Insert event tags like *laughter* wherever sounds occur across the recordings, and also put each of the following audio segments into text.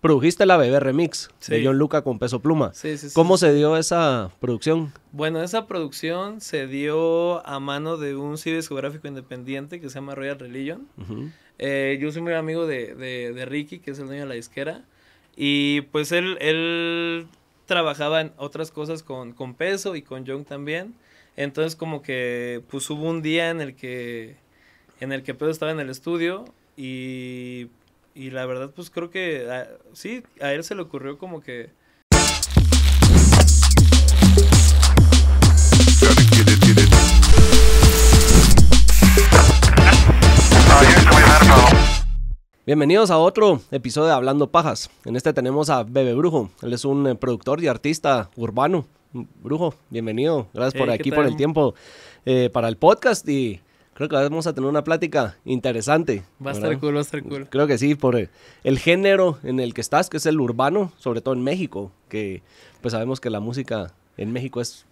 Produjiste la Bebé Remix de John Luca con Peso Pluma. Sí, sí, ¿Cómo se dio esa producción? Bueno, esa producción se dio a mano de un cine discográfico independiente que se llama Royal Religion. Eh, yo soy muy amigo de, Ricky, que es el dueño de la disquera. Y pues él, él trabajaba en otras cosas con, Peso y con young también. Entonces como que pues hubo un día en el que en el que Pedro estaba en el estudio y y la verdad, pues creo que ah, sí, a él se le ocurrió como que... Bienvenidos a otro episodio de Hablando Pajas. En este tenemos a Bebe Brujo. Él es un eh, productor y artista urbano. Brujo, bienvenido. Gracias por aquí, por el tiempo eh, para el podcast y creo que vamos a tener una plática interesante. Va a estar cool, va a estar cool. Creo que sí, por el género en el que estás, que es el urbano, sobre todo en México, que pues sabemos que la música en México es,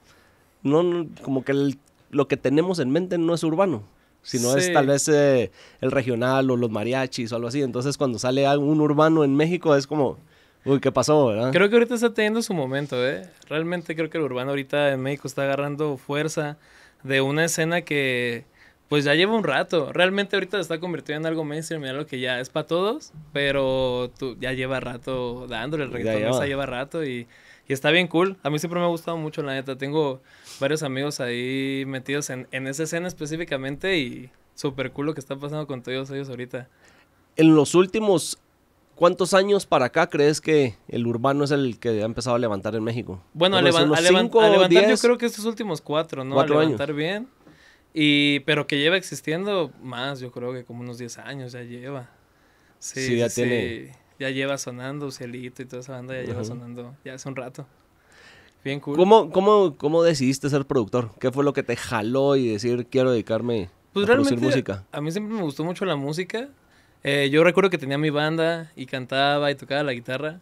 no, como que lo que tenemos en mente no es urbano, sino es tal vez eh, el regional o los mariachis o algo así. Entonces cuando sale un urbano en México es como... Uy, ¿qué pasó, verdad? Creo que ahorita está teniendo su momento, ¿eh? Realmente creo que el urbano ahorita en México está agarrando fuerza de una escena que pues ya lleva un rato. Realmente ahorita se está convirtiendo en algo mainstream, algo lo que ya es para todos, pero tú, ya lleva rato dándole el reggaetón, ya lleva. rato y, está bien cool. A mí siempre me ha gustado mucho, la neta. Tengo varios amigos ahí metidos en, esa escena específicamente y súper cool lo que está pasando con todos ellos ahorita. En los últimos ¿Cuántos años para acá crees que el urbano es el que ha empezado a levantar en México? Bueno, a, levantar yo creo que estos últimos cuatro, ¿no? a levantar bien. Y, pero que lleva existiendo más, yo creo que como unos 10 años ya lleva. Sí, ya tiene. Ya lleva sonando, Celito y toda esa banda ya lleva sonando ya hace un rato. Bien cool. ¿Cómo, cómo, ¿Cómo decidiste ser productor? ¿Qué fue lo que te jaló y decir quiero dedicarme pues a producir música? A mí siempre me gustó mucho la música. Eh, yo recuerdo que tenía mi banda y cantaba y tocaba la guitarra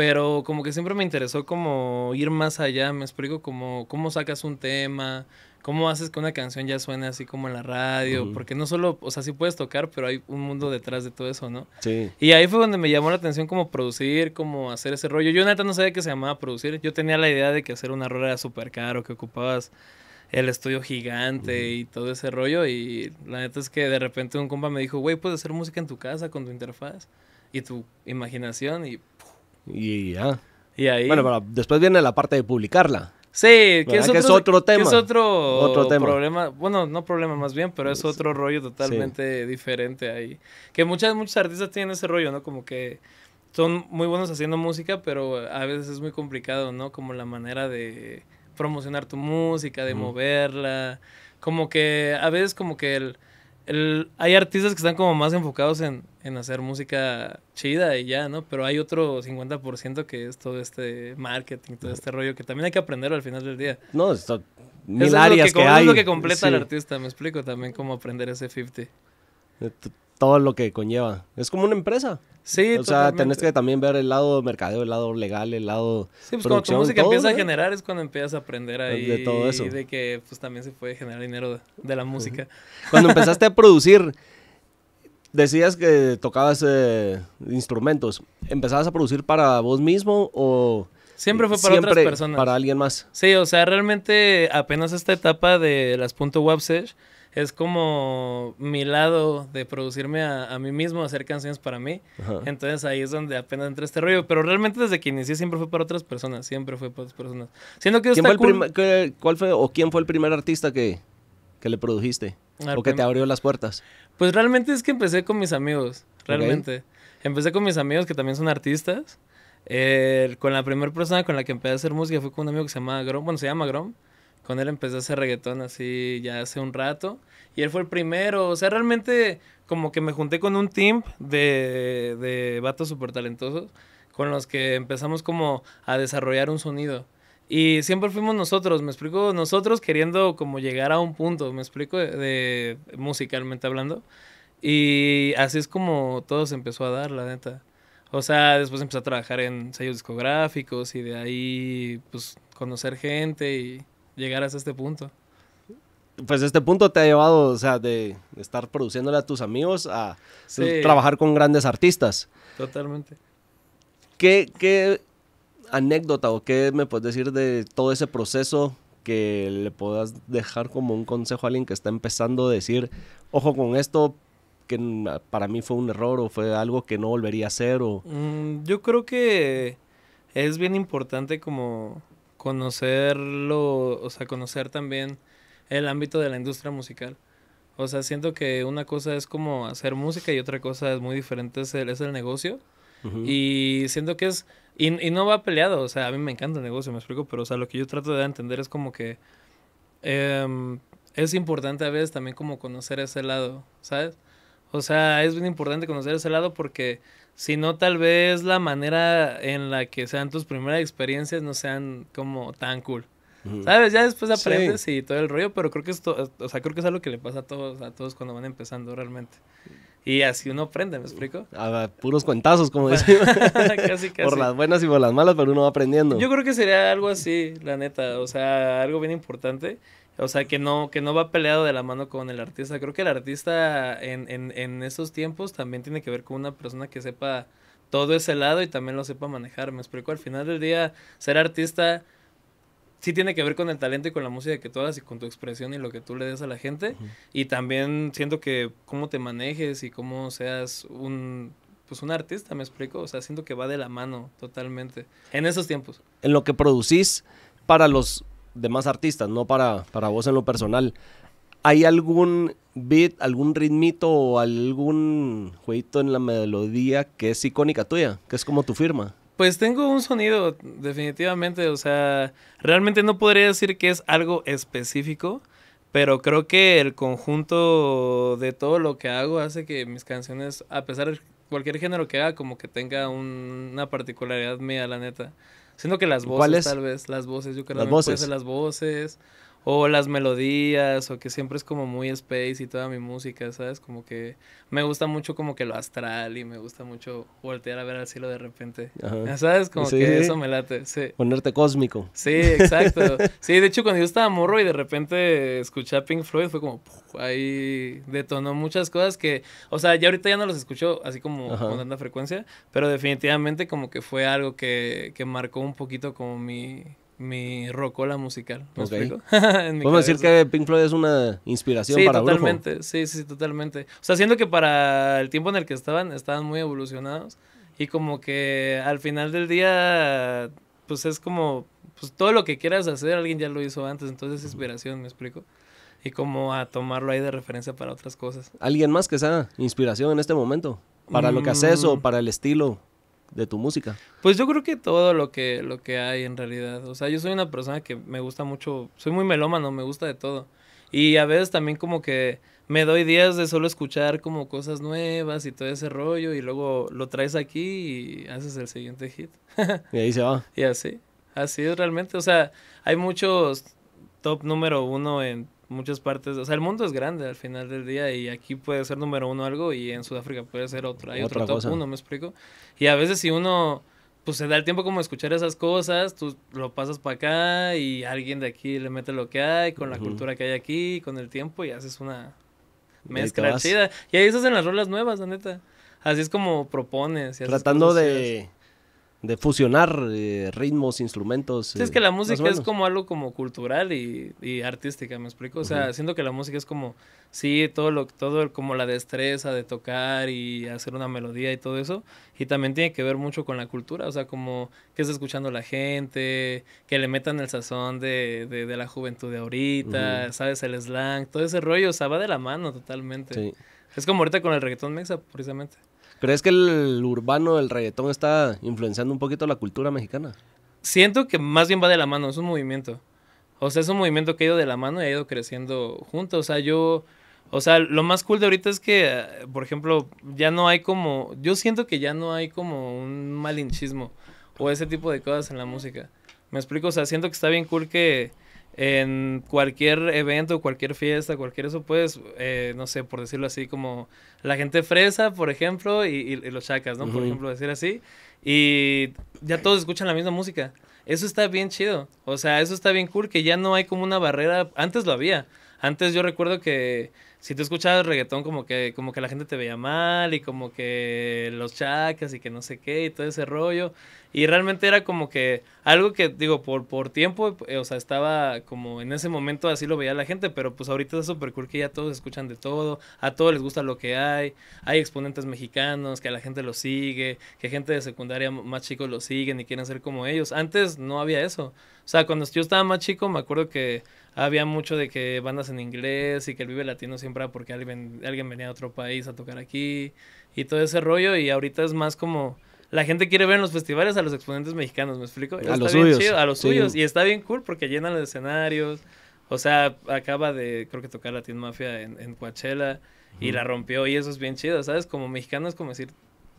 pero como que siempre me interesó como ir más allá, me explico como cómo sacas un tema, cómo haces que una canción ya suene así como en la radio, porque no solo, o sea, sí puedes tocar, pero hay un mundo detrás de todo eso, ¿no? Sí. Y ahí fue donde me llamó la atención como producir, como hacer ese rollo. Yo neta no sabía que se llamaba producir, yo tenía la idea de que hacer una rola era súper caro, que ocupabas el estudio gigante y todo ese rollo y la neta es que de repente un compa me dijo, güey, puedes hacer música en tu casa con tu interfaz y tu imaginación y y ya. Y ahí... Bueno, pero después viene la parte de publicarla. Sí, que es, otro, tema. es otro, problema. Bueno, no problema más bien, pero es otro rollo totalmente diferente ahí. Que muchas, muchos artistas tienen ese rollo, ¿no? Como que son muy buenos haciendo música, pero a veces es muy complicado, ¿no? Como la manera de promocionar tu música, de moverla. Como que a veces como que el hay artistas que están como más enfocados en, en, hacer música chida y ya, ¿no? Pero hay otro 50% que es todo este marketing, todo este rollo que también hay que aprender al final del día. No, mil áreas que, hay. Es lo que completa al artista, me explico también cómo aprender ese 50 todo lo que conlleva. Es como una empresa. Sí, O sea, tenés que también ver el lado mercadeo, el lado legal, el lado Sí, pues cuando tu música empieza a generar es cuando empiezas a aprender ahí. De todo eso. Y de que pues también se puede generar dinero de, la música. Cuando empezaste a producir, decías que tocabas eh, instrumentos. ¿Empezabas a producir para vos mismo o...? Siempre fue para otras personas. para alguien más. Sí, o sea, realmente apenas esta etapa de las punto .website es como mi lado de producirme a, mí mismo, hacer canciones para mí. Entonces ahí es donde apenas entré este rollo. Pero realmente desde que inicié siempre fue para otras personas, siempre fue para otras personas. Siendo que ¿Quién fue ¿Cuál fue o quién fue el primer artista que, le produjiste? ¿O que te abrió las puertas? Pues realmente es que empecé con mis amigos, realmente. Empecé con mis amigos que también son artistas. Eh, con la primera persona con la que empecé a hacer música fue con un amigo que se llama Grom, bueno, se llama Grom. Con él empecé a hacer reggaetón así ya hace un rato. Y él fue el primero. O sea, realmente como que me junté con un team de, de vatos súper talentosos con los que empezamos como a desarrollar un sonido. Y siempre fuimos nosotros, me explico, nosotros queriendo como llegar a un punto, me explico, de, musicalmente hablando. Y así es como todo se empezó a dar, la neta. O sea, después empecé a trabajar en sellos discográficos y de ahí, pues, conocer gente y llegar hasta este punto? Pues este punto te ha llevado, o sea, de estar produciéndole a tus amigos a trabajar con grandes artistas. Totalmente. ¿Qué, anécdota o qué me puedes decir de todo ese proceso que le puedas dejar como un consejo a alguien que está empezando a decir, ojo con esto, que para mí fue un error o fue algo que no volvería a hacer? O... Mm, yo creo que es bien importante como conocerlo, o sea, conocer también el ámbito de la industria musical. O sea, siento que una cosa es como hacer música y otra cosa es muy diferente, es el, es el negocio. Y siento que es, y, y, no va peleado, o sea, a mí me encanta el negocio, me explico, pero o sea, lo que yo trato de entender es como que em, es importante a veces también como conocer ese lado, ¿sabes? O sea, es bien importante conocer ese lado porque sino tal vez la manera en la que sean tus primeras experiencias no sean como tan cool. ¿Sabes? Ya después aprendes y todo el rollo, pero creo que esto, o sea, creo que es algo que le pasa a todos, a todos cuando van empezando realmente. Y así uno aprende, ¿me explico? A puros cuentazos, como *laughs* decimos. casi, casi. *laughs* Por las buenas y por las malas, pero uno va aprendiendo. Yo creo que sería algo así, la neta. O sea, algo bien importante. O sea, que no, que no va peleado de la mano con el artista. Creo que el artista en, en, esos tiempos también tiene que ver con una persona que sepa todo ese lado y también lo sepa manejar. Me explico, al final del día, ser artista sí tiene que ver con el talento y con la música que tú hagas y con tu expresión y lo que tú le des a la gente. Y también siento que cómo te manejes y cómo seas un pues un artista, me explico. O sea, siento que va de la mano totalmente. En esos tiempos. En lo que producís para los más artistas, no para, para vos en lo personal. ¿Hay algún beat, algún ritmito o algún jueguito en la melodía que es icónica tuya, que es como tu firma? Pues tengo un sonido, definitivamente, o sea, realmente no podría decir que es algo específico, pero creo que el conjunto de todo lo que hago hace que mis canciones, a pesar de cualquier género que haga, como que tenga una particularidad mía, la neta sino que las voces, tal vez, las voces, yo creo las voces. las voces o las melodías, o que siempre es como muy space y toda mi música, ¿sabes? Como que me gusta mucho como que lo astral y me gusta mucho voltear a ver al cielo de repente, ¿sabes? Como que eso me late, Ponerte cósmico. Sí, exacto. sí, de hecho cuando yo estaba morro y de repente escuché a Pink Floyd fue como, ahí detonó muchas cosas que, o sea, ya ahorita ya no los escucho así como con tanta frecuencia, pero definitivamente como que fue algo que, que marcó un poquito como mi mi rocola musical. ¿Me explico? *laughs* decir que Pink Floyd es una inspiración para totalmente, Sí, sí, totalmente. O sea, siendo que para el tiempo en el que estaban, estaban muy evolucionados. Y como que al final del día, pues es como, pues todo lo que quieras hacer, alguien ya lo hizo antes. Entonces es inspiración, ¿me explico? Y como a tomarlo ahí de referencia para otras cosas. ¿Alguien más que sea inspiración en este momento? Para lo que mm. haces o para el estilo de tu música? Pues yo creo que todo lo que, lo que hay en realidad. O sea, yo soy una persona que me gusta mucho, soy muy melómano, me gusta de todo. Y a veces también como que me doy días de solo escuchar como cosas nuevas y todo ese rollo y luego lo traes aquí y haces el siguiente hit. y ahí se va. *laughs* Y así, así es realmente. O sea, hay muchos top número uno en muchas partes, o sea, el mundo es grande al final del día y aquí puede ser número uno algo y en Sudáfrica puede ser otro, hay otro cosa. uno, me explico. Y a veces si uno pues se da el tiempo como escuchar esas cosas, tú lo pasas para acá y alguien de aquí le mete lo que hay, con la cultura que hay aquí, con el tiempo y haces una mezcla chida. Y ahí se hacen las rolas nuevas, la neta. Así es como propones. Tratando de de fusionar eh, ritmos, instrumentos. Sí, es eh, que la música es como algo como cultural y, artística, ¿me explico? O sea, siento que la música es como, sí, todo lo, todo el, como la destreza de tocar y hacer una melodía y todo eso. Y también tiene que ver mucho con la cultura, o sea, como que está escuchando la gente, que le metan el sazón de, la juventud de ahorita, ¿sabes? El slang, todo ese rollo, o sea, va de la mano totalmente. Es como ahorita con el reggaetón mexa, precisamente. ¿Crees que el urbano el reggaetón está influenciando un poquito la cultura mexicana? Siento que más bien va de la mano, es un movimiento. O sea, es un movimiento que ha ido de la mano y ha ido creciendo junto. O sea, yo. O sea, lo más cool de ahorita es que, por ejemplo, ya no hay como. Yo siento que ya no hay como un malinchismo o ese tipo de cosas en la música. Me explico, o sea, siento que está bien cool que en cualquier evento, cualquier fiesta, cualquier eso, pues, eh, no sé, por decirlo así, como la gente fresa, por ejemplo, y, los chacas, ¿no? Por ejemplo, decir así. Y ya todos escuchan la misma música. Eso está bien chido. O sea, eso está bien cool, que ya no hay como una barrera. Antes lo había. Antes yo recuerdo que si tú escuchabas reggaetón, como que, como que la gente te veía mal y como que los chacas y que no sé qué y todo ese rollo. Y realmente era como que algo que, digo, por, por tiempo, eh, o sea, estaba como en ese momento así lo veía la gente, pero pues ahorita es súper cool que ya todos escuchan de todo, a todos les gusta lo que hay, hay exponentes mexicanos que la gente lo sigue, que gente de secundaria más chicos lo siguen y quieren ser como ellos. Antes no había eso. O sea, cuando yo estaba más chico me acuerdo que había mucho de que bandas en inglés y que el Vive Latino siempre porque alguien, alguien venía de otro país a tocar aquí y todo ese rollo y ahorita es más como la gente quiere ver en los festivales a los exponentes mexicanos, ¿me explico? A los suyos. a los suyos. Y está bien cool porque llenan los escenarios. O sea, acaba de, creo que tocar Latin Mafia en, en Coachella y la rompió y eso es bien chido, ¿sabes? Como mexicano es como decir,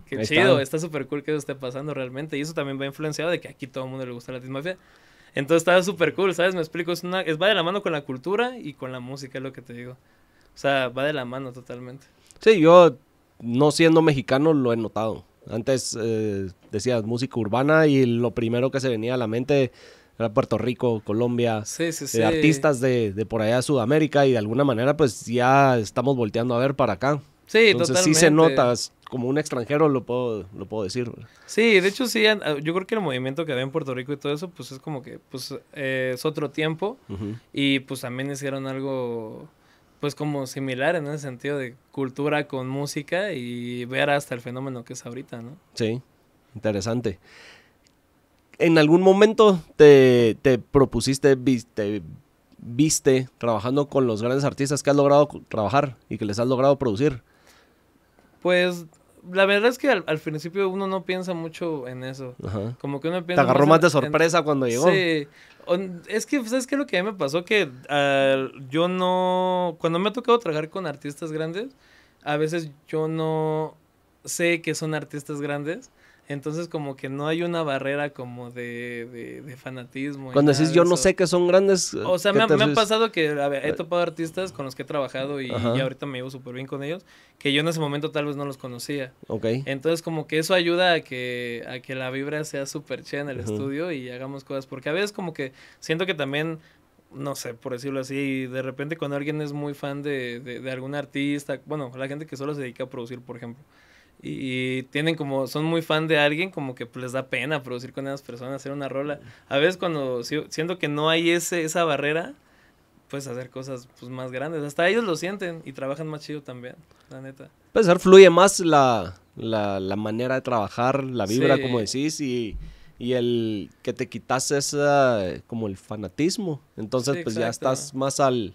qué chido, está súper cool que eso esté pasando realmente. Y eso también va influenciado de que aquí todo el mundo le gusta Latin Mafia. Entonces estaba súper cool, ¿sabes? Me explico, es, una, es va de la mano con la cultura y con la música, es lo que te digo. O sea, va de la mano totalmente. Sí, yo no siendo mexicano lo he notado. Antes eh, decías música urbana y lo primero que se venía a la mente era Puerto Rico, Colombia, sí, sí, eh, sí. artistas de, de, por allá Sudamérica y de alguna manera pues ya estamos volteando a ver para acá. Sí, Entonces sí se nota, como un extranjero lo puedo, lo puedo decir. Sí, de hecho sí, ah, yo creo que el movimiento que había en Puerto Rico y todo eso, pues es como que pues eh, es otro tiempo y pues también hicieron algo pues como similar en ese sentido de cultura con música y ver hasta el fenómeno que es ahorita, ¿no? Sí, interesante. ¿En algún momento te, propusiste, te viste trabajando con los grandes artistas que has logrado trabajar y que les has logrado producir? Pues la verdad es que al, principio uno no piensa mucho en eso. Ajá. Como que uno piensa. Te agarró más, de sorpresa cuando llegó. Sí. Es que, ¿sabes qué? Lo que a mí me pasó que yo no. Cuando me ha tocado trabajar con artistas grandes, a veces yo no sé que son artistas grandes entonces como que no hay una barrera como de, de, fanatismo. Cuando decís yo no sé que son grandes... Eh, o sea, me, me ha, pasado que he eh. topado artistas con los que he trabajado y, ahorita me llevo súper bien con ellos, que yo en ese momento tal vez no los conocía. Entonces como que eso ayuda a que, a que la vibra sea súper ché en el estudio y hagamos cosas. Porque a veces como que siento que también no sé, por decirlo así, de repente cuando alguien es muy fan de, de, de, algún artista, bueno, la gente que solo se dedica a producir, por ejemplo, y tienen como, son muy fan de alguien, como que pues, les da pena producir con esas personas, hacer una rola. A veces cuando siento que no hay ese, esa barrera, pues hacer cosas pues, más grandes. Hasta ellos lo sienten y trabajan más chido también, la neta. Pues fluye más la, manera de trabajar, la vibra, como decís, y, el que te quitas esa, como el fanatismo. Entonces, pues ya estás más al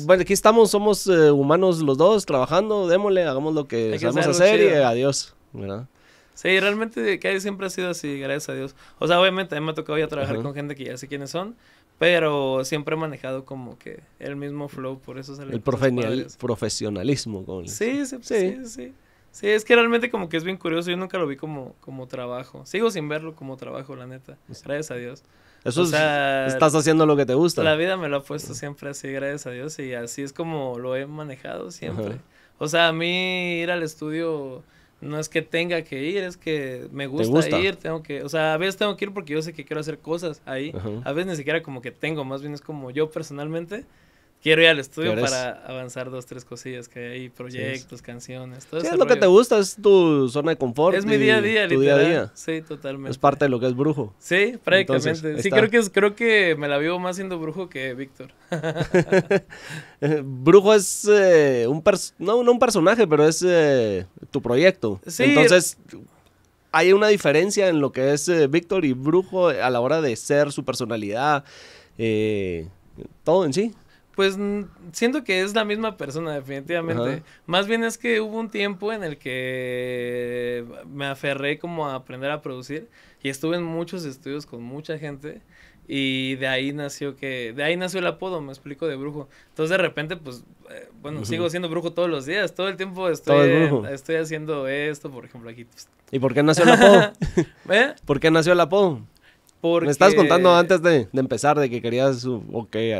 bueno, aquí estamos, somos eh, humanos los dos, trabajando, démosle, hagamos lo que, vamos a hacer y adiós, ¿verdad? Sí, realmente que siempre ha sido así, gracias a Dios. O sea, obviamente me ha tocado ya trabajar con gente que ya sé quiénes son, pero siempre he manejado como que el mismo flow, por eso sale. El profesionalismo. sí, sí, sí, sí, sí. es que realmente como que es bien curioso, yo nunca lo vi como, como trabajo. Sigo sin verlo como trabajo, la neta, gracias a Dios. Eso es, estás haciendo lo que te gusta. La vida me lo ha puesto siempre así, gracias a Dios, y así es como lo he manejado siempre. O sea, a mí ir al estudio no es que tenga que ir, es que me gusta, ir, tengo que, o sea, a veces tengo que ir porque yo sé que quiero hacer cosas ahí, a veces ni siquiera como que tengo, más bien es como yo personalmente quiero ir al estudio para avanzar dos, tres cosillas que hay, proyectos, canciones, todo sí, es lo que te gusta, es tu zona de confort. Es mi día a día, tu literal. Día a Sí, totalmente. Es parte de lo que es brujo. Sí, prácticamente. sí, creo que, creo que me la vivo más siendo brujo que Víctor. *laughs* brujo es eh, un, no, no un personaje, pero es eh, tu proyecto. Entonces... Hay una diferencia en lo que es eh, Víctor y Brujo a la hora de ser su personalidad, todo en sí. Pues siento que es la misma persona, definitivamente. Más bien es que hubo un tiempo en el que me aferré como a aprender a producir y estuve en muchos estudios con mucha gente y de ahí nació que de ahí nació el apodo me explico de brujo entonces de repente pues eh, bueno sigo siendo brujo todos los días todo el tiempo estoy estoy haciendo esto por ejemplo aquí pues. y por qué nació el apodo *laughs* ¿Eh? por qué nació el apodo me estabas contando antes de, empezar de que querías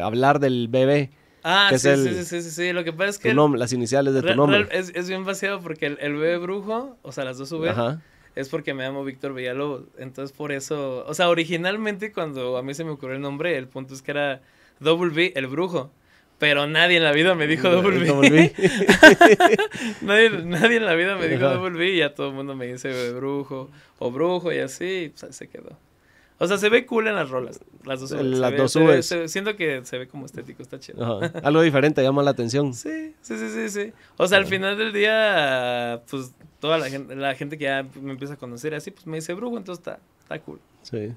hablar del bebé. Ah, sí, sí, sí, sí, lo que pasa es que... las iniciales de tu nombre. Es, bien vaciado porque el, bebé brujo, o sea, las dos V, es porque me llamo Víctor Villalobos, entonces por eso... O sea, originalmente cuando a mí se me ocurrió el nombre, el punto es que era Double B, el brujo. Pero nadie en la vida me dijo Double B. *laughs* nadie, en la vida me dijo Double B y ya todo el mundo me dice bebé brujo o brujo y así, pues se quedó. O sea, se ve cool en las rolas. Las dos subes. Las dos siento que se ve como estético, está chido. Algo diferente, llama la atención. Sí, sí, sí, sí. O sea, al final del día, pues toda la gente, la gente que ya me empieza a conocer así, pues me dice, brujo, entonces está, está cool. Sí.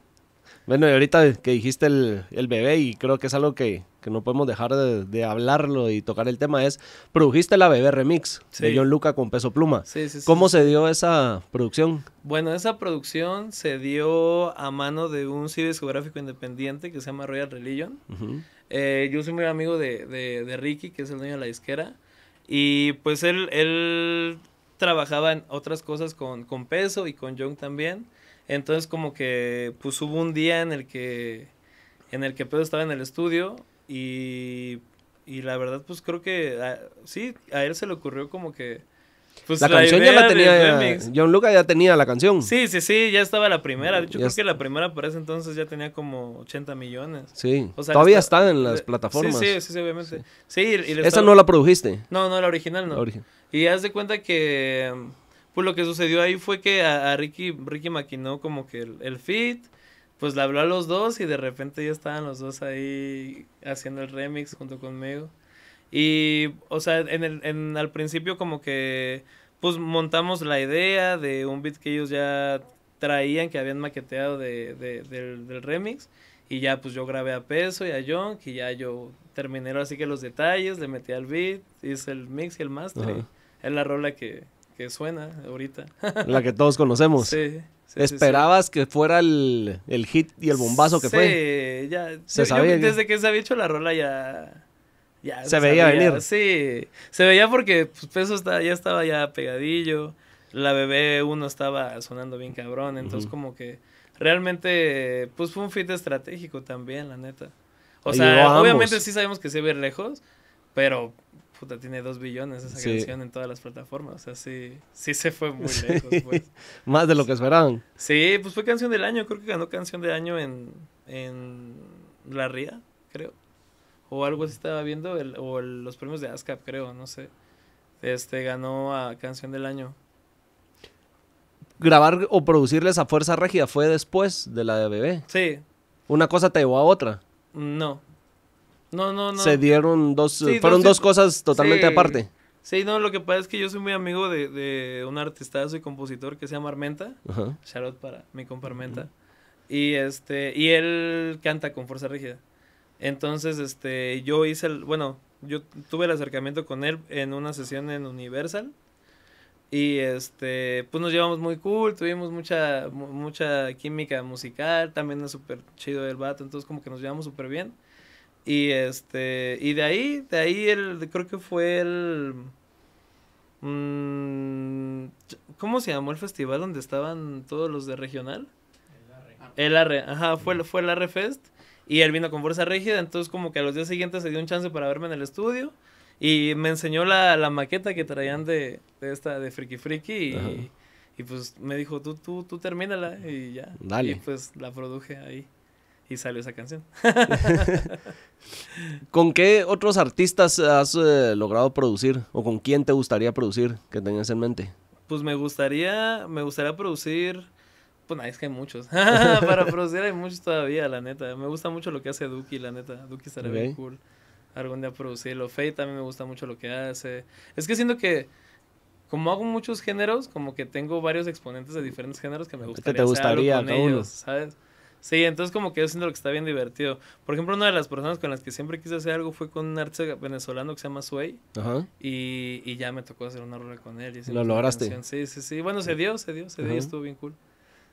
Bueno, y ahorita que dijiste el, bebé, y creo que es algo que, no podemos dejar de, de, hablarlo y tocar el tema, es produjiste la Bebé Remix de John Luca con Peso Pluma. ¿Cómo se dio esa producción? Bueno, esa producción se dio a mano de un sitio discográfico independiente que se llama Royal Religion. Eh, yo soy muy amigo de, Ricky, que es el dueño de la disquera, y pues él, él trabajaba en otras cosas con, con Peso y con young también. Entonces como que pues hubo un día en el que en el que Pedro estaba en el estudio y, la verdad pues creo que ah, sí, a él se le ocurrió como que pues la, canción ya la tenía John Lucas ya tenía la canción. Sí, sí, sí, ya estaba la primera. De hecho, creo que la primera por ese entonces ya tenía como 80 millones. Sí. todavía está... en las plataformas. Sí, sí, sí, obviamente. Sí. ¿Esa no la produjiste? No, no, la original no. Y haz de cuenta que pues lo que sucedió ahí fue que a, Ricky, Ricky maquinó como que el, fit, pues le habló a los dos y de repente ya estaban los dos ahí haciendo el remix junto conmigo. Y, o sea, en el, al principio como que, pues montamos la idea de un beat que ellos ya traían, que habían maqueteado de, de, del, remix. Y ya pues yo grabé a Peso y a John, y ya yo terminé así que los detalles, le metí al beat, hice el mix y el master. es la rola que, que suena ahorita. La que todos conocemos. Sí. ¿Esperabas que fuera el, hit y el bombazo que fue? Sí, ya. Se sabía. Desde que se había hecho la rola ya. se, veía venir. Sí, se veía porque pues, Peso está, ya estaba ya pegadillo. La bebé uno estaba sonando bien cabrón. Entonces, como que realmente, pues fue un fit estratégico también, la neta. O sea, obviamente sí sabemos que se ve lejos, pero puta, tiene dos billones esa canción en todas las plataformas. O sea, sí, sí se fue muy lejos. *laughs* Más de lo que esperaban. Sí, pues fue canción del año. Creo que ganó canción del año en, en La Ría, creo. O algo así estaba viendo. o los premios de ASCAP, creo, no sé. Este, ganó a canción del año. Grabar o producirles a Fuerza Régida fue después de la de Bebé. Sí. ¿Una cosa te llevó a otra? No, no, no, no. Se dieron dos, fueron dos cosas totalmente aparte. Sí, no, lo que pasa es que yo soy muy amigo de, de un artista, y compositor que se llama Armenta. Ajá. para mi compa Armenta. Y este, y él canta con Fuerza Rígida. Entonces, este, yo hice el, bueno, yo tuve el acercamiento con él en una sesión en Universal. Y este, pues nos llevamos muy cool, tuvimos mucha, mucha química musical, también es súper chido el vato, entonces como que nos llevamos súper bien. Y este, y de ahí, de ahí el, creo que fue el, mm, ¿cómo se llamó el festival donde estaban todos los de regional? El Arre. El ajá, fue, fue el Arre Y él vino con fuerza rígida, entonces como que a los días siguientes se dio un chance para verme en el estudio. Y me enseñó la, maqueta que traían de, esta, de Friki Friki. Y, y, pues me dijo, tú, tú, tú termínala y ya. Dale. Y pues la produje ahí y salió esa canción. *laughs* *laughs* ¿Con qué otros artistas has eh, logrado producir? ¿O con quién te gustaría producir que tengas en mente? Pues me gustaría, me gustaría producir. Pues nada, es que hay muchos. *laughs* Para producir hay muchos todavía, la neta. Me gusta mucho lo que hace Duki, la neta. Duki estaría bien cool. Algún día producirlo. Faye también me gusta mucho lo que hace. Es que siento que como hago muchos géneros, como que tengo varios exponentes de diferentes géneros que me gustaría, ¿Qué te gustaría hacer ¿sabes? Sí, entonces como que yo siento que está bien divertido. Por ejemplo, una de las personas con las que siempre quise hacer algo fue con un artista venezolano que se llama Sway. Ajá. Y, ya me tocó hacer una rola con él. Y Lo lograste. Sí, sí, sí. Bueno, se dio, se dio, se dio estuvo bien cool.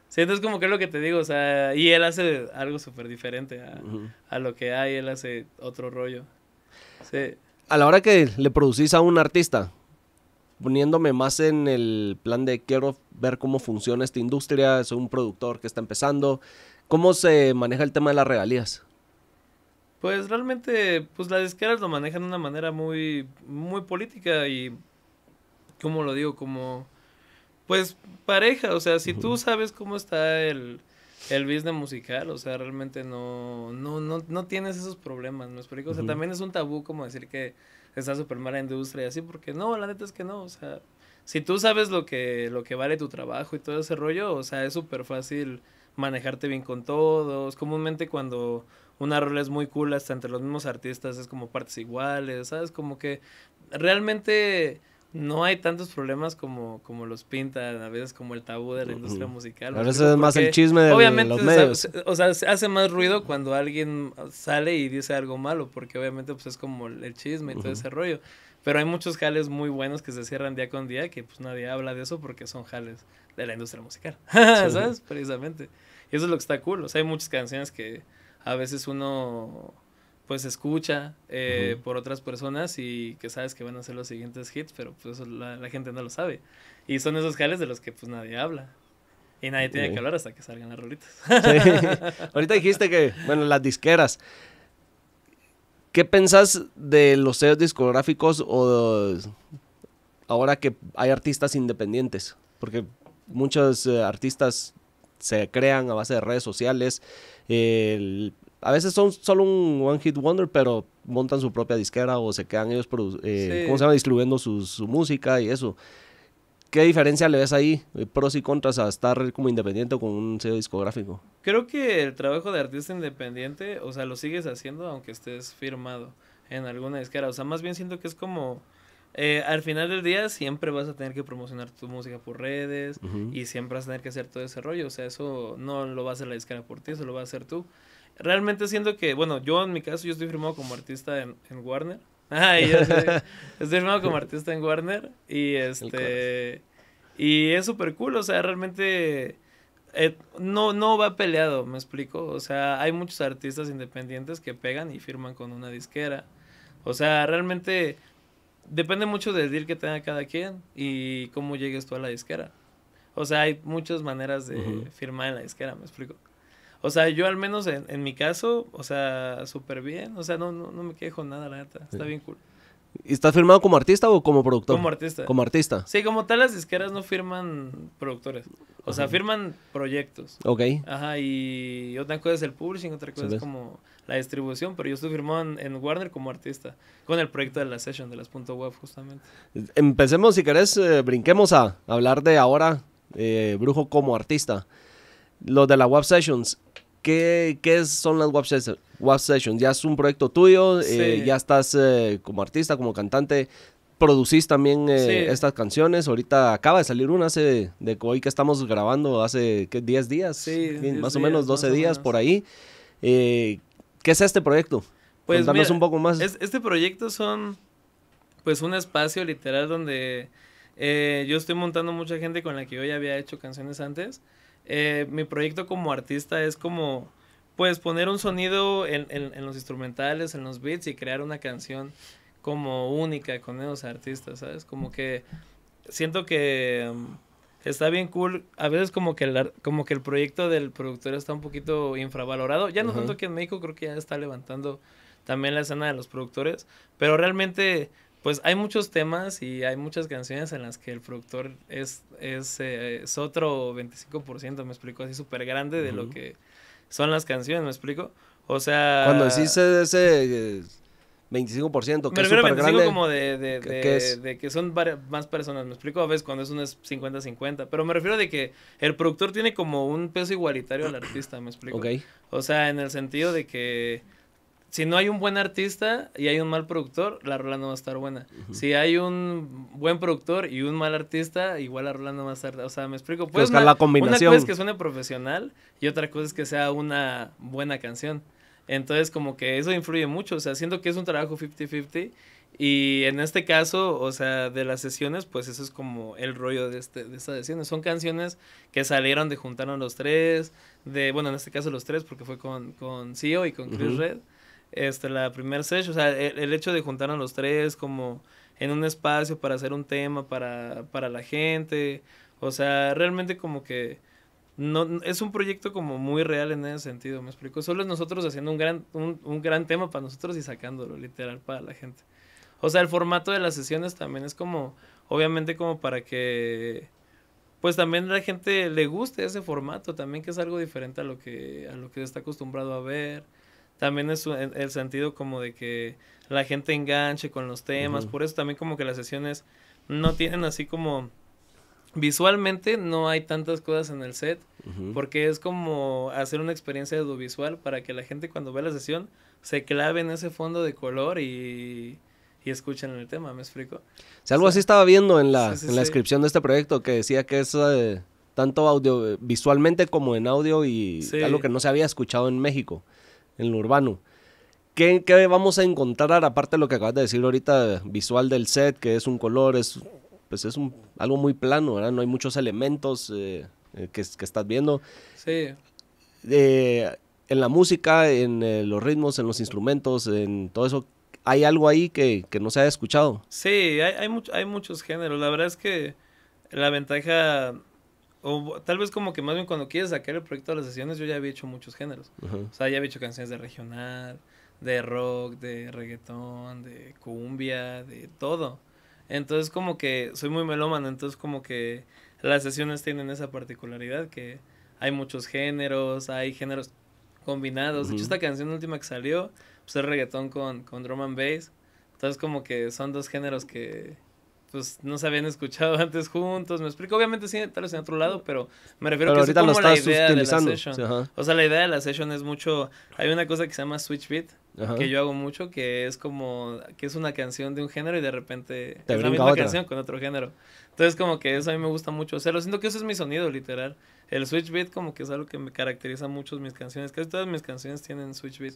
Sí, entonces como que es lo que te digo, o sea, y él hace algo súper diferente a, a, lo que hay, él hace otro rollo. Sí. A la hora que le producís a un artista, poniéndome más en el plan de quiero ver cómo funciona esta industria, soy un productor que está empezando, ¿Cómo se maneja el tema de las regalías? Pues realmente, pues las disqueras lo manejan de una manera muy, muy política y, ¿cómo lo digo, como, pues pareja, o sea, si tú sabes cómo está el, business musical, o sea, realmente no, no, no, tienes esos problemas, ¿no? explico? O sea, también es un tabú como decir que está súper mala industria y así, porque no, la neta es que no, o sea, si tú sabes lo que, lo que vale tu trabajo y todo ese rollo, o sea, es súper fácil manejarte bien con todos. Comúnmente cuando una rola es muy cool, hasta entre los mismos artistas es como partes iguales, ¿sabes? Como que realmente no hay tantos problemas como, como los pintan, a veces como el tabú de la industria musical. a veces es más el chisme de los medios. O sea, hace más ruido cuando alguien sale y dice algo malo, porque obviamente pues es como el chisme y todo ese rollo. Pero hay muchos jales muy buenos que se cierran día con día que pues nadie habla de eso porque son jales de la industria musical, *laughs* ¿sabes? Precisamente. Y eso es lo que está cool. O sea, hay muchas canciones que a veces uno pues escucha eh, por otras personas y que sabes que van a ser los siguientes hits, pero pues la, gente no lo sabe. Y son esos jales de los que pues nadie habla. Y nadie tiene que hablar hasta que salgan las rolitas. *laughs* Ahorita dijiste que, bueno, las disqueras. ¿Qué pensás de los sellos discográficos o ahora que hay artistas independientes? Porque muchos eh, artistas se crean a base de redes sociales. a veces son solo un One Hit Wonder, pero montan su propia disquera o se quedan ellos eh, distribuyendo su música y eso. ¿Qué diferencia le ves ahí, pros y contras, a estar como independiente con un sello discográfico? Creo que el trabajo de artista independiente, o sea, lo sigues haciendo aunque estés firmado en alguna disquera. O sea, más bien siento que es como, eh, al final del día siempre vas a tener que promocionar tu música por redes y siempre vas a tener que hacer todo ese rollo. O sea, eso no lo va a hacer la disquera por ti, eso lo va a hacer tú. Realmente siento que, bueno, yo en mi caso, yo estoy firmado como artista en Warner. Ay, yo *laughs* estoy firmado como artista en Warner y este... Y es súper cool, o sea, realmente eh, no, no va peleado, me explico. O sea, hay muchos artistas independientes que pegan y firman con una disquera. O sea, realmente depende mucho del deal que tenga cada quien y cómo llegues tú a la disquera. O sea, hay muchas maneras de firmar en la disquera, me explico. O sea, yo al menos en, mi caso, o sea, súper bien. O sea, no, no, me quejo nada, la neta. Está bien cool. ¿Y estás firmado como artista o como productor? Como artista. Como artista. Sí, como tal las disqueras no firman productores. O sea, firman proyectos. Ok. Ajá, y otra cosa es el publishing, otra cosa es como la distribución, pero yo estoy firmado en, Warner como artista, con el proyecto de la session, de las punto web justamente. Empecemos, si querés, eh, brinquemos a hablar de ahora, eh, Brujo como artista. Lo de la web sessions, ¿Qué, son las Wap Sessions? ya es un proyecto tuyo, eh, ya estás eh, como artista, como cantante, producís también eh, estas canciones. Ahorita acaba de salir una hace de hoy que estamos grabando hace 10 días, más o menos 12 días por ahí. ¿Qué es este proyecto? Pues Contanos un poco más. este proyecto son pues un espacio literal donde yo estoy montando mucha gente con la que yo ya había hecho canciones antes. Eh, mi proyecto como artista es como, pues, poner un sonido en, en, los instrumentales, en los beats y crear una canción como única con esos artistas, ¿sabes? Como que siento que mm, está bien cool. A veces como que, el, como que el proyecto del productor está un poquito infravalorado. Ya no tanto que en México creo que ya está levantando también la escena de los productores, pero realmente pues hay muchos temas y hay muchas canciones en las que el productor es, es, eh, otro 25%, me explico, así súper grande de lo que son las canciones, me explico. O sea... Cuando decís ese 25%, que es súper grande. como de, de que son más personas, me explico a veces cuando es un 50-50, pero me refiero de que el productor tiene como un peso igualitario al *clears throat* artista, me explico. Ok. O sea, en el sentido de que si no hay un buen artista y hay un mal productor, la rola no va a estar buena. Si hay un buen productor y un mal artista, igual la rola no va a estar. O sea, me explico. Pues una, la cosa es que suene profesional y otra cosa es que sea una buena canción. Entonces, como que eso influye mucho. O sea, siento que es un trabajo 50-50. Y en este caso, o sea, de las sesiones, pues eso es como el rollo de, este, de estas sesiones. Son canciones que salieron de juntaron los tres, de, bueno, en este caso los tres, porque fue con, con CEO y con Chris Red este, la primera sesión, o sea, el, hecho de juntar a los tres como en un espacio para hacer un tema para, para la gente, o sea, realmente como que no es un proyecto como muy real en ese sentido, me explico. Solo es nosotros haciendo un gran, gran tema para nosotros y sacándolo literal para la gente. O sea, el formato de las sesiones también es como, obviamente como para que, pues también la gente le guste ese formato, también que es algo diferente a lo que, a lo que está acostumbrado a ver también es el, sentido como de que la gente enganche con los temas, por eso también como que las sesiones no tienen así como visualmente no hay tantas cosas en el set porque es como hacer una experiencia audiovisual para que la gente cuando ve la sesión se clave en ese fondo de color y, escuchen el tema, ¿me explico? Si algo así estaba viendo en la, descripción de este proyecto que decía que es eh, tanto audio, eh, visualmente como en audio y algo que no se había escuchado en México en lo urbano. ¿Qué, vamos a encontrar, aparte de lo que acabas de decir ahorita, visual del set, que es un color, es, pues es un, algo muy plano, ¿verdad? No hay muchos elementos eh, eh, que, estás viendo. Sí. en la música, en eh, los ritmos, en los instrumentos, en todo eso, ¿hay algo ahí que, no se ha escuchado? Sí, hay, hay muchos géneros. La verdad es que la ventaja o tal vez como que más bien cuando quieres sacar el proyecto de las sesiones, yo ya había hecho muchos géneros. O sea, ya había hecho canciones de regional, de rock, de reggaetón, de cumbia, de todo. Entonces como que soy muy melómano, entonces como que las sesiones tienen esa particularidad que hay muchos géneros, hay géneros combinados. De hecho, esta canción última que salió, pues es reggaetón con, con drum and bass. Entonces como que son dos géneros que, pues no se habían escuchado *laughs* antes juntos. Me explico, obviamente sí, tal vez en otro lado, pero me refiero a que es como la idea de la session. o sea, la idea de la session es mucho. Hay una cosa que se llama switch beat. que yo hago mucho, que es como, que es una canción de un género y de repente es la misma canción con otro género. Entonces como que eso a mí me gusta mucho lo siento que eso es mi sonido literal el switch beat como que es algo que me caracteriza mucho mis canciones. Casi todas mis canciones tienen switch beat.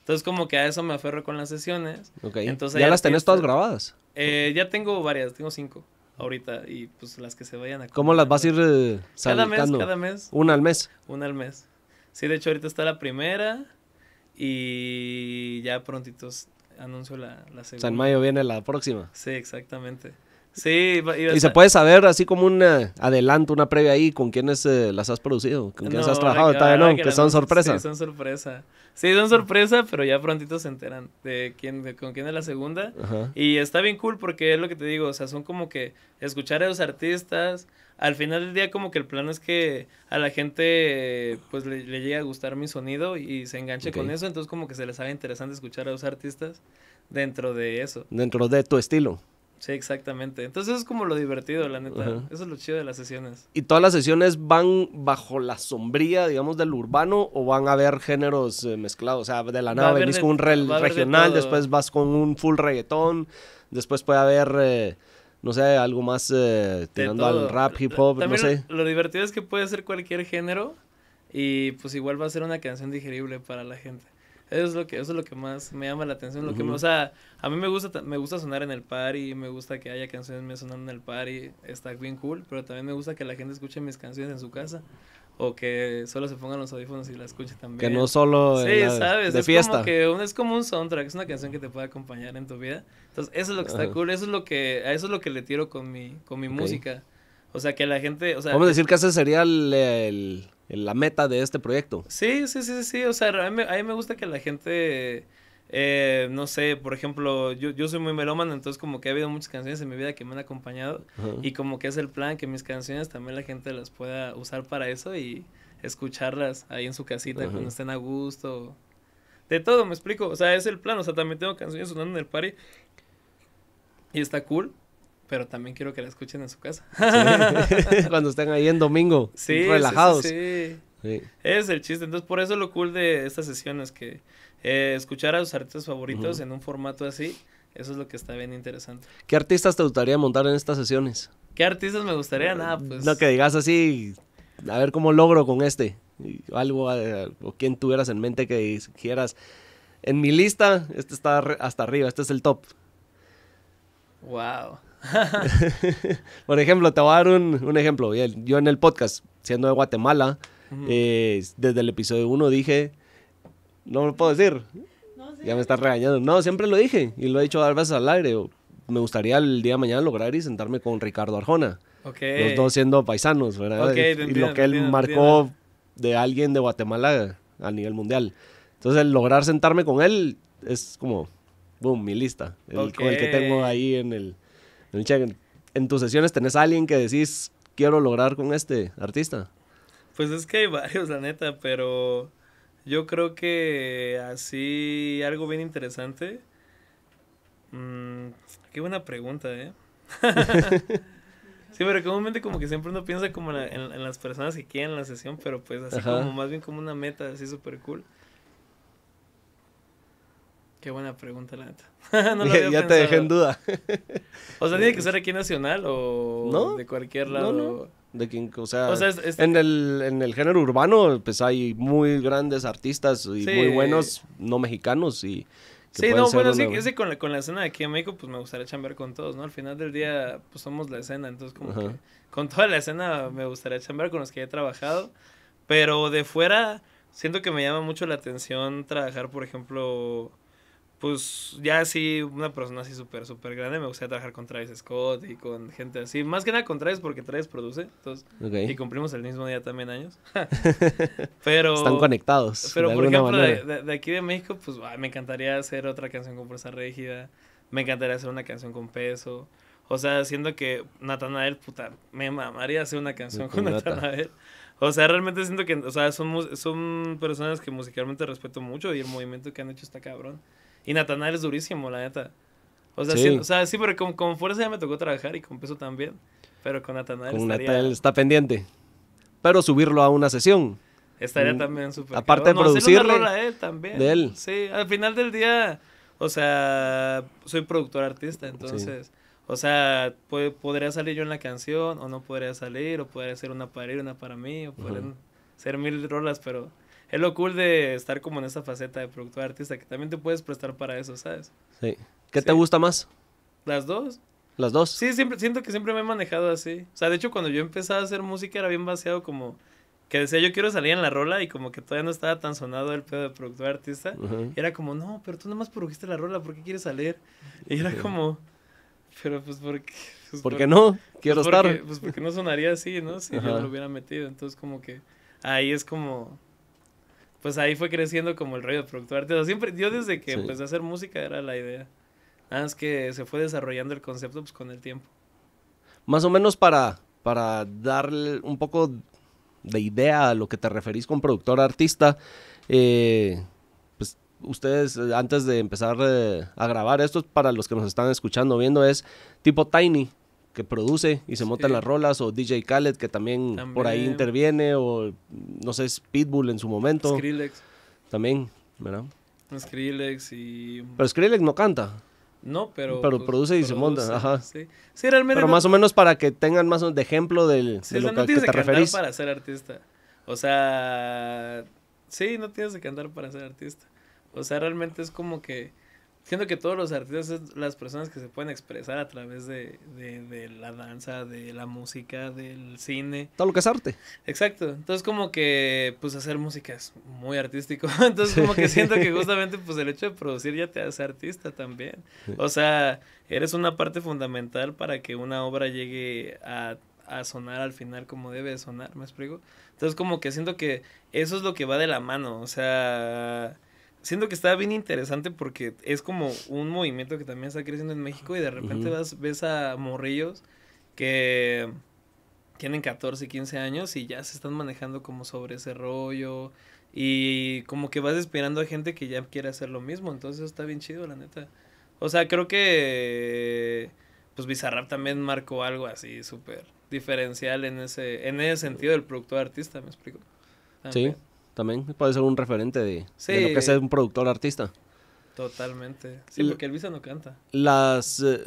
Entonces como que a eso me aferro con las sesiones. Okay. Entonces, ¿Ya las tenés todas grabadas? Eh, ya tengo varias, tengo cinco ahorita y pues las que se vayan a... ¿Cómo las vas a ir saliendo? Eh, cada mes, cada mes. ¿Una al mes? Una al mes. Sí, de hecho ahorita está la primera y ya prontito anuncio la, la segunda. O sea, en mayo viene la próxima. Sí, exactamente y se puede saber así como un eh, adelanto, una previa ahí, con quiénes eh, las has producido, con quiénes has trabajado, que, ah, son sorpresas son sorpresa. Sí, son sorpresa, pero ya prontito se enteran de quién, con quién es la segunda. Y está bien cool porque es lo que te digo, o sea, son como que escuchar a los artistas. Al final del día como que el plan es que a la gente pues le, llegue a gustar mi sonido y se enganche con eso, entonces como que se les haga interesante escuchar a los artistas dentro de eso. Dentro de tu estilo. Sí, exactamente. Entonces eso es como lo divertido, la neta. Eso es lo chido de las sesiones. ¿Y todas las sesiones van bajo la sombría, digamos, del urbano o van a haber géneros eh, mezclados? O sea, de la nada venís con un regional, después vas con un full reggaetón, después puede haber, eh, no sé, algo más eh, tirando al rap, hip hop, no sé. lo divertido es que puede ser cualquier género y pues igual va a ser una canción digerible para la gente. Eso es lo que, eso es lo que más me llama la atención, lo que o sea, a mí me gusta, me gusta sonar en el party, me gusta que haya canciones me sonando en el party, está bien cool, pero también me gusta que la gente escuche mis canciones en su casa o que solo se pongan los audífonos y la escuche también. Que no solo sí, ¿sabes? de fiesta. Como que es como un soundtrack, es una canción que te puede acompañar en tu vida. Entonces, eso es lo que está cool, eso es lo que a eso es lo que le tiro con mi con mi música. O sea, que la gente, vamos a decir que ese sería el la meta de este proyecto. Sí, sí, sí, sí, o sea, a mí, me gusta que la gente, eh, no sé, por ejemplo, yo, soy muy melómano, entonces como que ha habido muchas canciones en mi vida que me han acompañado y como que es el plan que mis canciones también la gente las pueda usar para eso y escucharlas ahí en su casita cuando estén a gusto. De todo, me explico, o sea, es el plan, o sea, también tengo canciones sonando en el party y está cool pero también quiero que la escuchen en su casa. *laughs* Cuando estén ahí en domingo, sí, relajados. Sí, Es el chiste. Entonces, por eso lo cool de estas sesiones, que eh, escuchar a sus artistas favoritos en un formato así, eso es lo que está bien interesante. ¿Qué artistas te gustaría montar en estas sesiones? ¿Qué artistas me gustaría? Nada, pues. no que digas así, a ver cómo logro con este. Algo, eh, o quien tuvieras en mente que quieras. En mi lista, este está hasta arriba, este es el top. Wow. *laughs* Por ejemplo, te voy a dar un, un, ejemplo. Yo en el podcast, siendo de Guatemala, eh, desde el episodio 1 dije, no lo puedo decir. ya me estás regañando. No, siempre lo dije y lo he dicho varias veces al aire. Me gustaría el día de mañana lograr y sentarme con Ricardo Arjona. Los dos siendo paisanos, ¿verdad? y lo que él marcó de alguien de Guatemala a nivel mundial. Entonces, el lograr sentarme con él es como, boom, mi lista. con el que tengo ahí en el, en tus sesiones tenés a alguien que decís, quiero lograr con este artista. Pues es que hay *laughs* varios, la neta, pero yo creo que así algo bien interesante. Mm, qué buena pregunta, ¿eh? *laughs* sí, pero comúnmente como que siempre uno piensa como en, las personas que quieren la sesión, pero pues así como más bien como una meta, así súper cool. Qué buena pregunta, la neta. *laughs* *laughs* ya te dejé en duda. o sea, ¿tiene que ser eh, aquí nacional o de cualquier lado? No, no. De quien, o sea, En, el, género urbano, pues hay muy grandes artistas y muy buenos no mexicanos y... Sí, no, bueno, sí, con, la, escena de aquí en México, pues me gustaría chambear con todos, ¿no? Al final del día, pues somos la escena, entonces como que con toda la escena me gustaría chambear con los que he trabajado, pero de fuera siento que me llama mucho la atención trabajar, por ejemplo, pues ya sí, una persona así súper, súper grande, me gustaría trabajar con Travis Scott y con gente así. Más que nada con Travis porque Travis produce, entonces, y cumplimos el mismo día también años. *laughs* pero... Están conectados. Pero, de por ejemplo, de, aquí de México, pues me encantaría hacer otra canción con Fuerza Rígida, me encantaría hacer una canción con Peso. O sea, siento que Natanael, puta, me mamaría hacer una canción con Natanael. O sea, realmente siento que, o sea, son, son personas que musicalmente respeto mucho y el movimiento que han hecho está cabrón. Y Natanael es durísimo, la neta. O sea, sí, o sea, sí pero como fuerza ya me tocó trabajar y con peso también. Pero con Natanael está pendiente. Pero subirlo a una sesión. Estaría mm, también súper. Aparte de producirle. Una él también. De él. Sí, al final del día, o sea, soy productor artista, entonces... O sea, podría salir yo en la canción, o no podría salir, o podría ser una para ir, una para mí, o pueden ser mil rolas, pero es lo cool de estar como en esa faceta de productor artista, que también te puedes prestar para eso, ¿sabes? Sí. ¿Qué te gusta más? Las dos. ¿Las dos? Sí, siempre, siento que siempre me he manejado así. O sea, de hecho, cuando yo empezaba a hacer música era bien vaciado como que decía yo quiero salir en la rola y como que todavía no estaba tan sonado el pedo de productor artista. y era como, no, pero tú nomás produjiste la rola, ¿por qué quieres salir? Y era como, pero pues porque... Pues, ¿Por, qué no? Quiero pues, estar. pues porque no sonaría así, ¿no? Si yo no lo hubiera metido. Entonces como que ahí es como pues ahí fue creciendo como el rollo de productor artista. Siempre, yo desde que empecé a hacer música era la idea. Nada más que se fue desarrollando el concepto pues con el tiempo. Más o menos para, para darle un poco de idea a lo que te referís con productor artista, eh, pues ustedes eh, antes de empezar eh, a grabar esto, para los que nos están escuchando, viendo, es tipo Tiny que produce y se montan monta las rolas, o DJ Khaled, que también, por ahí interviene, o no sé, Pitbull en su momento. Skrillex. También, ¿verdad? Skrillex y... Pero Skrillex no canta. No, pero... Pero pues, produce y se monta, ajá. Sí, realmente... Pero más o menos para que tengan más de ejemplo del, de lo o sea, no tienes que, cantar para ser artista. O sea... Sí, no tienes que cantar para ser artista. O sea, realmente es como que siento que todos los artistas son las personas que se pueden expresar a través de, de, de, la danza, de la música, del cine. Todo lo que es arte. Exacto. Entonces como que pues hacer música es muy artístico. *laughs* Entonces como que siento que *laughs* justamente pues el hecho de producir ya te hace artista también. O sea, eres una parte fundamental para que una obra llegue a a sonar al final como debe sonar, ¿me explico? Entonces como que siento que eso es lo que va de la mano, o sea, siento que está bien interesante porque es como un movimiento que también está creciendo en México y de repente vas, ves a morrillos que tienen 14, 15 años y ya se están manejando como sobre ese rollo y como que vas esperando a gente que ya quiere hacer lo mismo, entonces está bien chido, la neta. O sea, creo que pues Bizarrap también marcó algo así súper diferencial en ese en ese sentido del productor artista, ¿me explico? Sí. También puede ser un referente de, lo que es un productor artista. Totalmente. Sí, porque Elvisa no canta. Las, eh,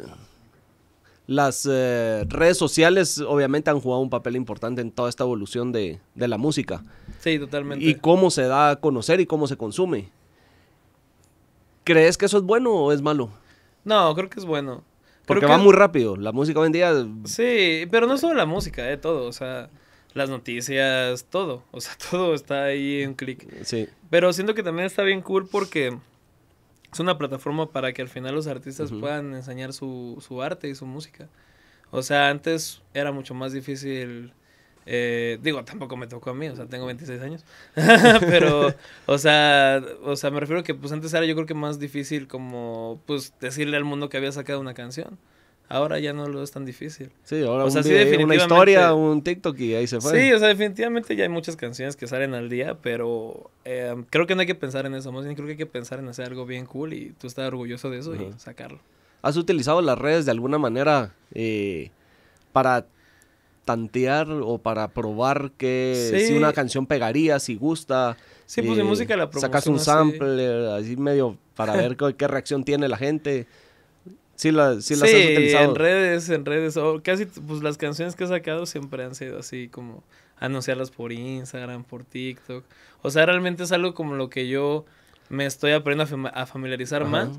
las eh, redes sociales obviamente han jugado un papel importante en toda esta evolución de, la música. Sí, totalmente. Y cómo se da a conocer y cómo se consume. ¿Crees que eso es bueno o es malo? No, creo que es bueno. Porque va muy rápido. La música hoy en día... Sí, pero no solo la música, eh, todo. O sea, las noticias, todo. O sea, *laughs* todo está ahí en clic. Sí. Pero siento que también está bien cool porque es una plataforma para que al final los artistas puedan enseñar su, su arte y su música. O sea, antes era mucho más difícil. Eh, digo, tampoco me tocó a mí, o sea, tengo 26 años. *laughs* pero, o sea, o sea, me refiero a que pues antes era yo creo que más difícil como pues decirle al mundo que había sacado una canción ahora ya no lo es tan difícil. Sí, ahora una historia, un TikTok y ahí se fue. Sí, o sea, definitivamente ya hay muchas canciones que salen al día, pero em, creo que no hay que pensar en eso, más bien creo que hay que pensar en hacer algo bien cool y tú estás orgulloso de eso y sacarlo. ¿Has utilizado las redes de alguna manera eh, para tantear o para probar que si una canción pegaría, si gusta? Sí, pues eh, música la Sacas un sample, así medio para ver *laughs* qué reacción tiene la gente. Sí, las has utilizado. en redes, en redes. O casi, pues las canciones que he sacado siempre han sido así como anunciarlas por Instagram, por TikTok. O sea, realmente es algo como lo que yo me estoy aprendiendo a, familiarizar más.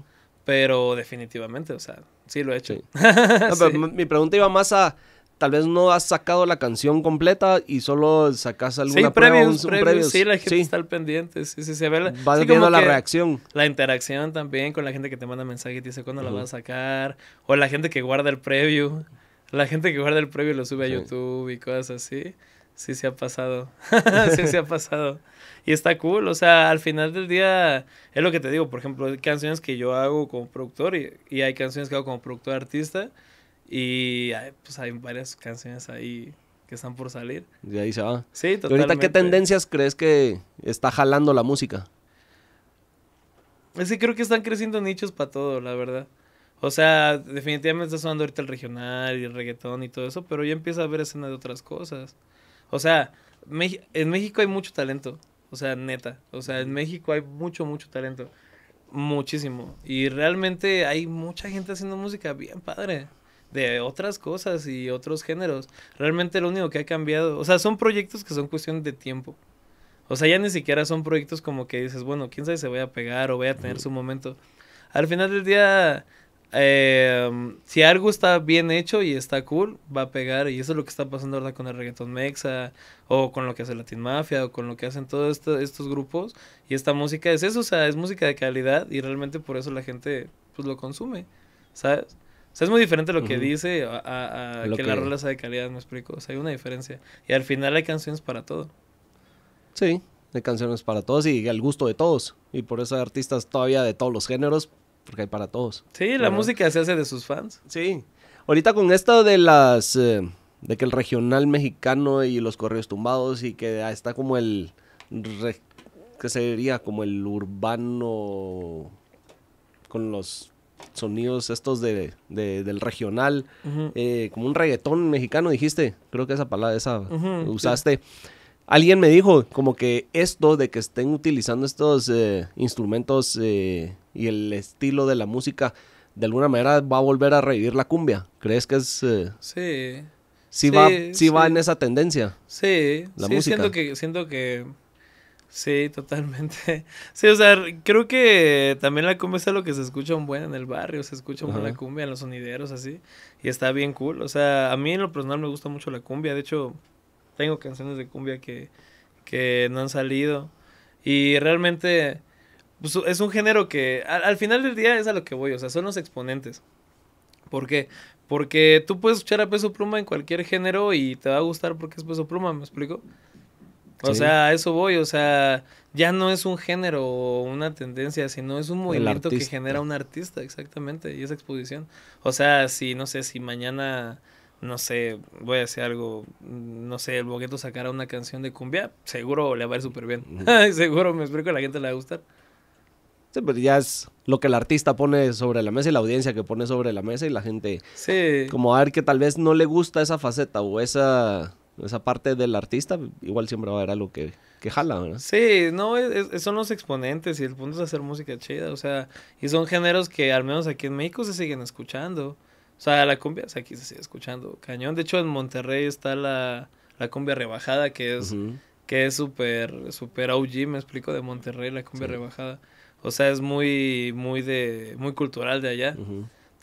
Pero definitivamente, o sea, sí lo he hecho. *laughs* Mi pregunta iba más a tal vez no has sacado la canción completa y solo sacas alguna sí, prueba, previos, Sí, la gente está al pendiente. Sí, sí, se ve la, Vas la reacción. La interacción también con la gente que te manda mensaje y te dice cuándo la vas a sacar. O la gente que guarda el preview. La gente que guarda el preview lo sube a YouTube y cosas así. Sí, se ha pasado. *laughs* sí, se ha pasado. Y está cool. O sea, al final del día, es lo que te digo. Por ejemplo, hay canciones que yo hago como productor y, y hay canciones que hago como productor artista. Y pues hay varias canciones ahí que están por salir. De ahí se va. Sí, totalmente. ahorita qué tendencias crees que está jalando la música? Es que creo que están creciendo nichos para todo, la verdad. O sea, definitivamente está sonando ahorita el regional y el reggaetón y todo eso, pero ya empieza a ver escena de otras cosas. O sea, en México hay mucho talento. O sea, neta. O sea, en México hay mucho, mucho talento. Muchísimo. Y realmente hay mucha gente haciendo música bien padre de otras cosas y otros géneros. Realmente lo único que ha cambiado, o sea, son proyectos que son cuestión de tiempo. O sea, ya ni siquiera son proyectos como que dices, bueno, quién sabe si voy a pegar o voy a tener su momento. Al final del día, eh, um, si algo está bien hecho y está cool, va a pegar. Y eso es lo que está pasando ahora con el reggaeton mexa, o con lo que hace Latin Mafia, o con lo que hacen todos estos grupos. Y esta música es eso, o sea, es música de calidad y realmente por eso la gente pues lo consume, ¿sabes? O sea, es muy diferente lo que dice a, que, la rola sea de calidad, me explico. O sea, hay una diferencia. Y al final hay canciones para todo. Sí, hay canciones para todos y al gusto de todos. Y por eso hay artistas todavía de todos los géneros, porque hay para todos. Sí, la música se hace de sus fans. Sí. Ahorita con esto de las... Eh, de que el regional mexicano y los correos tumbados y que está como el... qué sería como el urbano con los sonidos estos de, del regional, eh, como un reggaetón mexicano, dijiste, creo que esa palabra, esa usaste. Alguien me dijo como que esto de que estén utilizando estos eh, instrumentos eh, y el estilo de la música, de alguna manera va a volver a revivir la cumbia. ¿Crees que es... Sí. Sí, va, va en esa tendencia. Sí, la música. Siento que, siento que Sí, totalmente. *laughs* Sí, o sea, creo que también la cumbia es lo que se escucha un buen en el barrio, se escucha un la cumbia en los sonideros, así, y está bien cool. O sea, a mí en lo personal me gusta mucho la cumbia, de hecho, tengo canciones de cumbia que, que no han salido, y realmente pues, es un género que al, al final del día es a lo que voy, o sea, son los exponentes. ¿Por qué? Porque tú puedes escuchar a Peso Pluma en cualquier género y te va a gustar porque es Peso Pluma, ¿me explico? O sea, a eso voy, o sea, ya no es un género o una tendencia, sino es un movimiento que genera un artista, exactamente, y esa exposición. O sea, si, no sé, si mañana, no sé, voy a hacer algo, no sé, el Bogueto sacara una canción de cumbia, seguro le va a ir súper bien. *laughs* seguro, me explico, a la gente le va a gustar. Sí, pero pues, ya es lo que el artista pone sobre la mesa y la audiencia que pone sobre la mesa y la gente. Sí. Como a ver que tal vez no le gusta esa faceta o esa esa parte del artista igual siempre va a haber algo que, que jala, Sí, no, es, son los exponentes y el punto es hacer música chida, o sea, y son géneros que al menos aquí en México se siguen escuchando. O sea, la cumbia aquí se sigue escuchando cañón. De hecho, en Monterrey está la, la cumbia rebajada, que es que es súper, súper OG, me explico, de Monterrey, la cumbia rebajada. O sea, es muy, muy de, muy cultural de allá.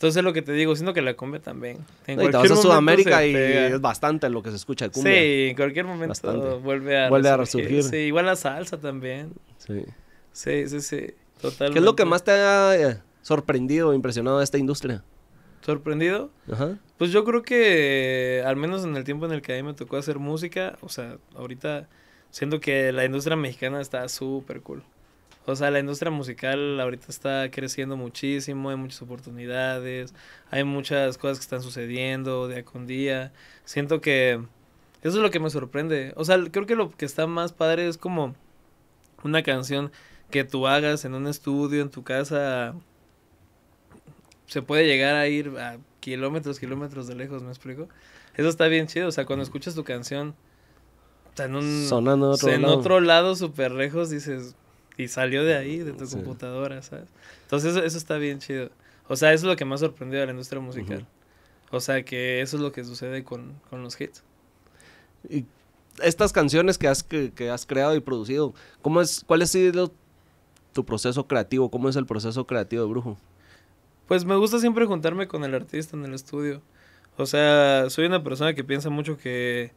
Entonces lo que te digo, siento que la cumbia también. En te Sudamérica y es bastante lo que se escucha de cumbia. Sí, en cualquier momento vuelve a resurgir. Sí, igual la salsa también. Sí. Sí, sí, sí. Totalmente. ¿Qué es lo que más te ha eh, sorprendido o impresionado de esta industria? ¿Sorprendido? Ajá. Pues yo creo que, al menos en el tiempo en el que a mí me tocó hacer música, o sea, ahorita siento que la industria mexicana está súper cool. O sea, la industria musical ahorita está creciendo muchísimo, hay muchas oportunidades, hay muchas cosas que están sucediendo día con día. Siento que eso es lo que me sorprende. O sea, creo que lo que está más padre es como una canción que tú hagas en un estudio, en tu casa. Se puede llegar a ir a kilómetros, kilómetros de lejos, ¿me explico? Eso está bien chido. O sea, cuando escuchas tu canción, en un, en otro lado súper lejos, dices, y salió de ahí, de tu computadora, ¿sabes? Entonces eso, está bien chido. O sea, eso es lo que más sorprendió a la industria musical. O sea, que eso es lo que sucede con, los hits. Y estas canciones que has, que, has creado y producido, ¿cómo es, ¿cuál ha sido tu proceso creativo? ¿Cómo es el proceso creativo de Brujo? Pues me gusta siempre juntarme con el artista en el estudio. O sea, soy una persona que piensa mucho que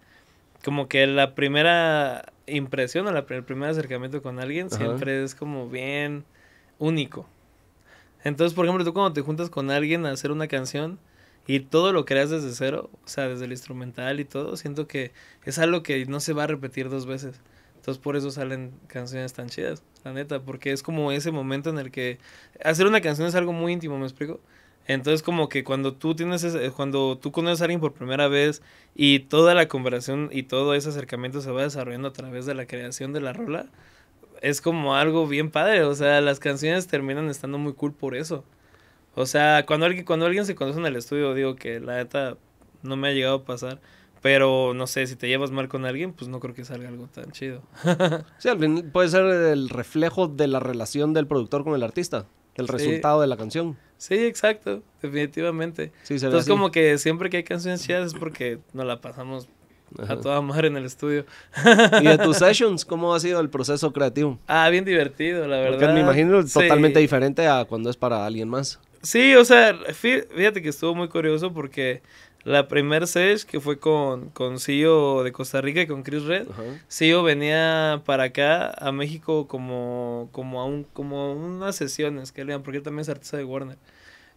como que la primera impresiona el primer acercamiento con alguien, siempre es como bien único. Entonces, por ejemplo, tú cuando te juntas con alguien a hacer una canción y todo lo creas desde cero, o sea, desde el instrumental y todo, siento que es algo que no se va a repetir dos veces. Entonces por eso salen canciones tan chidas, la neta, porque es como ese momento en el que hacer una canción es algo muy íntimo, ¿me explico? Entonces como que cuando tú tienes eh, cuando tú conoces a alguien por primera vez y toda la conversación y todo ese acercamiento se va desarrollando a través de la creación de la rola, es como algo bien padre, o sea, las canciones terminan estando muy cool por eso. O sea, cuando alguien cuando alguien se conoce en el estudio, digo que la neta no me ha llegado a pasar, pero no sé, si te llevas mal con alguien, pues no creo que salga algo tan chido. *laughs* sí, al fin puede ser el reflejo de la relación del productor con el artista el resultado de la canción. Sí, exacto, definitivamente. Entonces como que siempre que hay canciones chidas es porque nos la pasamos a toda madre en el estudio. *laughs* ¿Y de tus *laughs* sessions cómo ha sido el proceso creativo? Ah, bien divertido, la verdad. me imagino totalmente diferente a cuando es para alguien más. Sí, o sea, fíjate que estuvo muy curioso porque la primer sesh que fue con, con CEO de Costa Rica y con Chris Red, CEO venía para acá a México como, como, a como unas sesiones que le dan, porque él también es artista de Warner.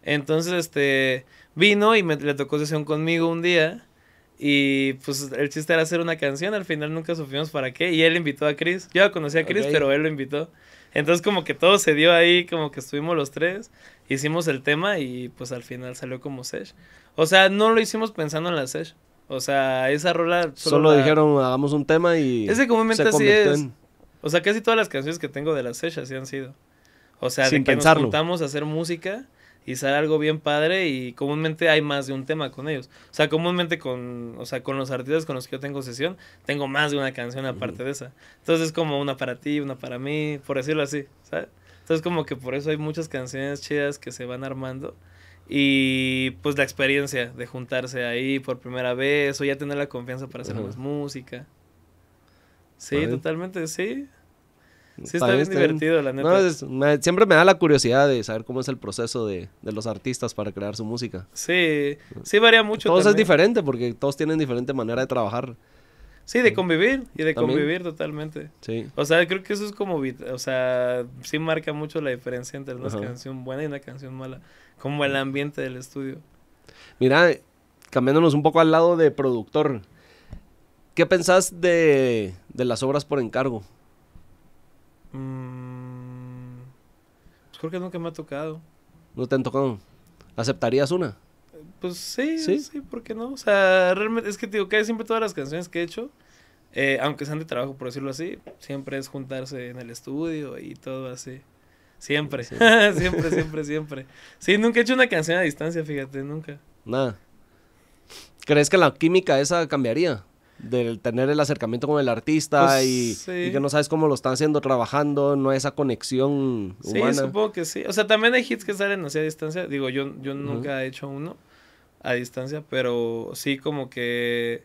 Entonces, este, vino y me, le tocó sesión conmigo un día. Y pues el chiste era hacer una canción, al final nunca supimos para qué. Y él invitó a Chris. Yo conocí a Chris, pero él lo invitó. Entonces como que todo se dio ahí, como que estuvimos los tres hicimos el tema y pues al final salió como Sesh. O sea, no lo hicimos pensando en la Sesh. O sea, esa rola... Solo, dijeron, hagamos un tema y... Ese comúnmente así es. O sea, casi todas las canciones que tengo de la Sesh así han sido. O sea, Sin de nos juntamos a hacer música y sale algo bien padre y comúnmente hay más de un tema con ellos. O sea, comúnmente con, sea, con los artistas con los que yo tengo sesión, tengo más de una canción aparte de esa. Entonces es como una para ti, una para mí, por decirlo así, ¿sabes? Entonces como que por eso hay muchas canciones chidas que se van armando. Y pues la experiencia de juntarse ahí por primera vez o ya tener la confianza para hacer más música. Sí, totalmente, sí. Sí, está, bien, divertido, la neta. siempre me da la curiosidad de saber cómo es el proceso de, de los artistas para crear su música. Sí, sí varía mucho. Todos es diferente porque todos tienen diferente manera de trabajar. Sí, de convivir y de convivir totalmente. Sí. O sea, creo que eso es como, o sea, sí marca mucho la diferencia entre una canción buena y una canción mala, como el ambiente del estudio. Mira, cambiándonos un poco al lado de productor, ¿qué pensás de, de las obras por encargo? Mm, pues creo que nunca me ha tocado. ¿No te han tocado? ¿Aceptarías una? Pues sí, sí, sí, ¿por qué no? O sea, realmente es que te digo que siempre todas las canciones que he hecho, eh, aunque sean de trabajo, por decirlo así, siempre es juntarse en el estudio y todo así. Siempre, *laughs* siempre, siempre, siempre. Sí, nunca he hecho una canción a distancia, fíjate, nunca. Nada. ¿Crees que la química esa cambiaría? Del tener el acercamiento con el artista pues, y, que no sabes cómo lo están haciendo, trabajando, no esa conexión Sí, supongo que sí. O sea, también hay hits que salen así a distancia. Digo, yo, yo nunca he hecho uno a distancia, pero sí como que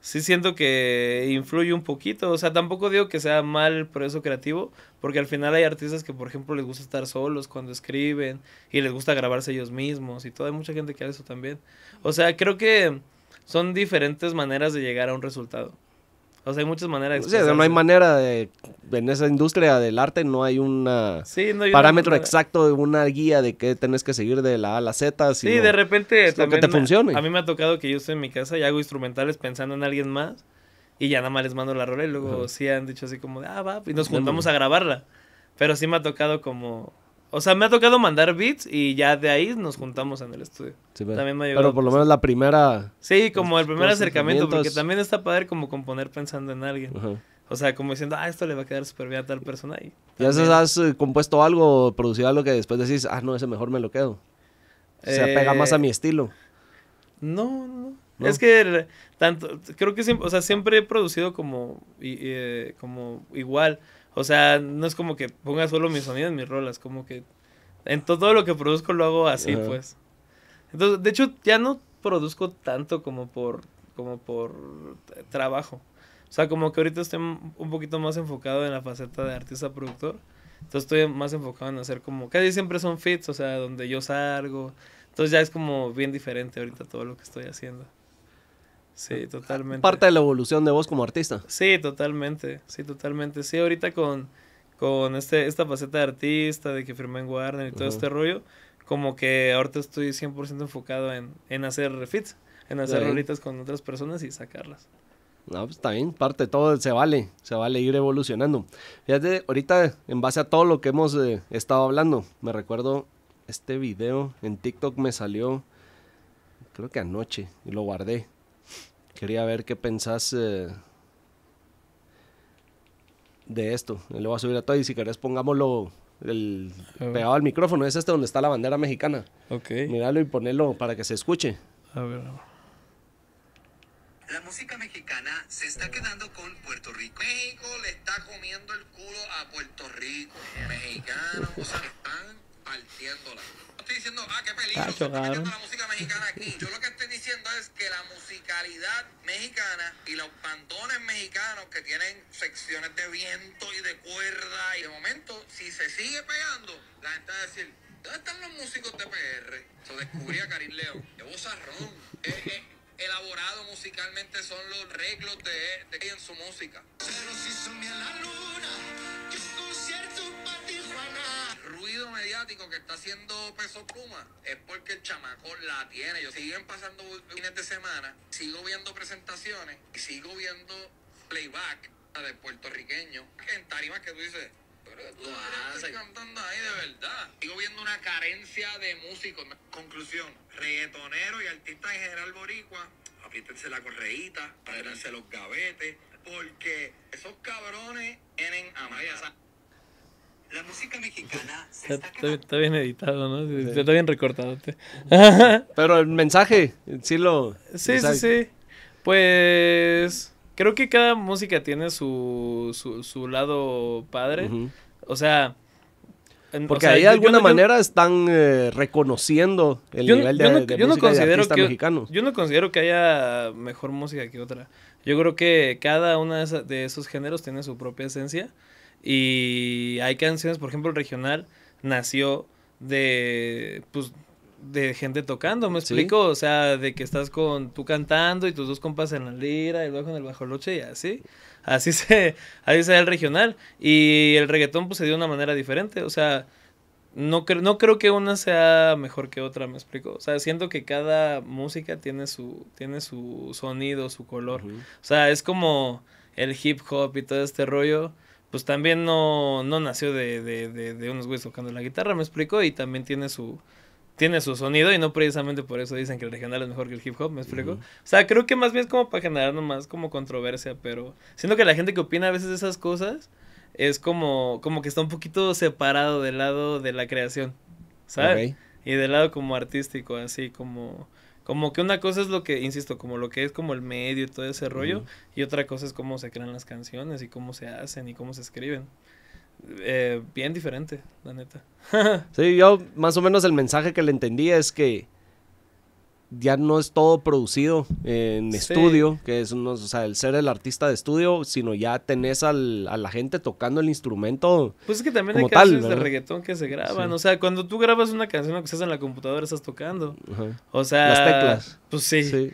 sí siento que influye un poquito. O sea, tampoco digo que sea mal proceso creativo, porque al final hay artistas que, por ejemplo, les gusta estar solos cuando escriben y les gusta grabarse ellos mismos y todo. Hay mucha gente que hace eso también. O sea, creo que son diferentes maneras de llegar a un resultado. O sea, hay muchas maneras de Sí, no hay manera de. En esa industria del arte no hay un parámetro exacto, una guía de qué tenés que seguir de la A a la Z. sí, de repente. También te A mí me ha tocado que yo estoy en mi casa y hago instrumentales pensando en alguien más. Y ya nada más les mando la rola y luego sí han dicho así como de, ah, va, y nos juntamos a grabarla. Pero sí me ha tocado como o sea, me ha tocado mandar beats y ya de ahí nos juntamos en el estudio. pero por lo menos la primera. Sí, como el primer acercamiento, porque también está padre como componer pensando en alguien. O sea, como diciendo, ah, esto le va a quedar súper bien a tal persona. Y ¿Ya has eh, compuesto algo, producido algo que después decís, ah, no, ese mejor me lo quedo? Se apega eh, más a mi estilo. No, no. Es que tanto, creo que siempre, sea, siempre he producido como eh, igual. O sea, no es como que ponga solo mis sonidos en mis rolas, como que en todo lo que produzco lo hago así, pues. Entonces, de hecho, ya no produzco tanto como por, como por trabajo. O sea, como que ahorita estoy un poquito más enfocado en la faceta de artista-productor. Entonces estoy más enfocado en hacer como, casi siempre son fits, o sea, donde yo salgo. Entonces ya es como bien diferente ahorita todo lo que estoy haciendo. Sí, totalmente. Parte de la evolución de vos como artista. Sí, totalmente, sí, totalmente. Sí, ahorita con, con este, esta faceta de artista, de que firmé en Warner y todo este rollo, como que ahorita estoy 100% enfocado en, hacer refits, en hacer rolitas con otras personas y sacarlas. No, pues está bien, parte de todo se vale, se vale ir evolucionando. Fíjate, ahorita en base a todo lo que hemos eh, estado hablando, me recuerdo este video en TikTok me salió, creo que anoche, y lo guardé. Quería ver qué pensás eh, de esto. Lo voy a subir a todo y si querés pongámoslo pegado al micrófono. Es este donde está la bandera mexicana. Ok. Míralo y ponelo para que se escuche. A ver. La música mexicana se está quedando con Puerto Rico. México le está comiendo el culo a Puerto Rico. Mexicano, o partiéndola. No estoy diciendo, ah, qué peligro, Cacho, estoy la música mexicana aquí. Yo lo que estoy diciendo es que la musicalidad mexicana y los bandones mexicanos que tienen secciones de viento y de cuerda, y de momento, si se sigue pegando, la gente va a decir, ¿dónde están los músicos de PR? Yo descubrí Karim Leo. Es bozarrón. Eh, eh, elaborado musicalmente son los reglos de, de en su música ruido mediático que está haciendo Peso Pluma es porque el chamaco la tiene. Yo siguen pasando fines de semana, sigo viendo presentaciones y sigo viendo playback de puertorriqueño. en tarimas que tú dices. Pero tú cantando ahí de verdad. Sigo viendo una carencia de músicos. Conclusión, regetonero y artista en general boricua, apriétense la correíta, apriétense los gavetes, porque esos cabrones tienen a la música mexicana está, bien editado, ¿no? Está bien recortado. *laughs* Pero el mensaje, sí lo. Sí, sí, sí. Pues. Creo que cada música tiene su, su, su lado padre. O sea. Porque ahí de alguna manera están eh, reconociendo el nivel de, yo de, yo que, mexicano. Yo no considero que haya mejor música que otra. Yo creo que cada uno de esos géneros tiene su propia esencia. Y hay canciones, por ejemplo, el regional nació de, pues, de gente tocando, ¿me explico? O sea, de que estás con tú cantando y tus dos compas en la lira, y luego en el bajoloche y así. Así *laughs* se, así se da el regional. Y el reggaetón, pues, se dio de una manera diferente. O sea, no, no creo que una sea mejor que otra, ¿me explico? O sea, siento que cada música tiene su, tiene su sonido, su color. O sea, es como el hip hop y todo este rollo pues también no, no nació de, de, de, unos güeyes tocando la guitarra, me explico, y también tiene su, tiene su sonido y no precisamente por eso dicen que el regional es mejor que el hip hop, ¿me explico? O sea, creo que más bien es como para generar nomás como controversia, pero siento que la gente que opina a veces esas cosas es como, como que está un poquito separado del lado de la creación, ¿sabes? Y del lado como artístico, así como... Como que una cosa es lo que, insisto, como lo que es como el medio y todo ese rollo, y otra cosa es cómo se crean las canciones y cómo se hacen y cómo se escriben. Eh, bien diferente, la neta. *laughs* sí, yo más o menos el mensaje que le entendí es que ya no es todo producido en estudio, que es el ser el artista de estudio, sino ya tenés al, a la gente tocando el instrumento. Pues es que también hay canciones de reggaetón que se graban. O sea, cuando tú grabas una canción que estás en la computadora, estás tocando. O sea. Las teclas. Pues sí. *laughs* sí.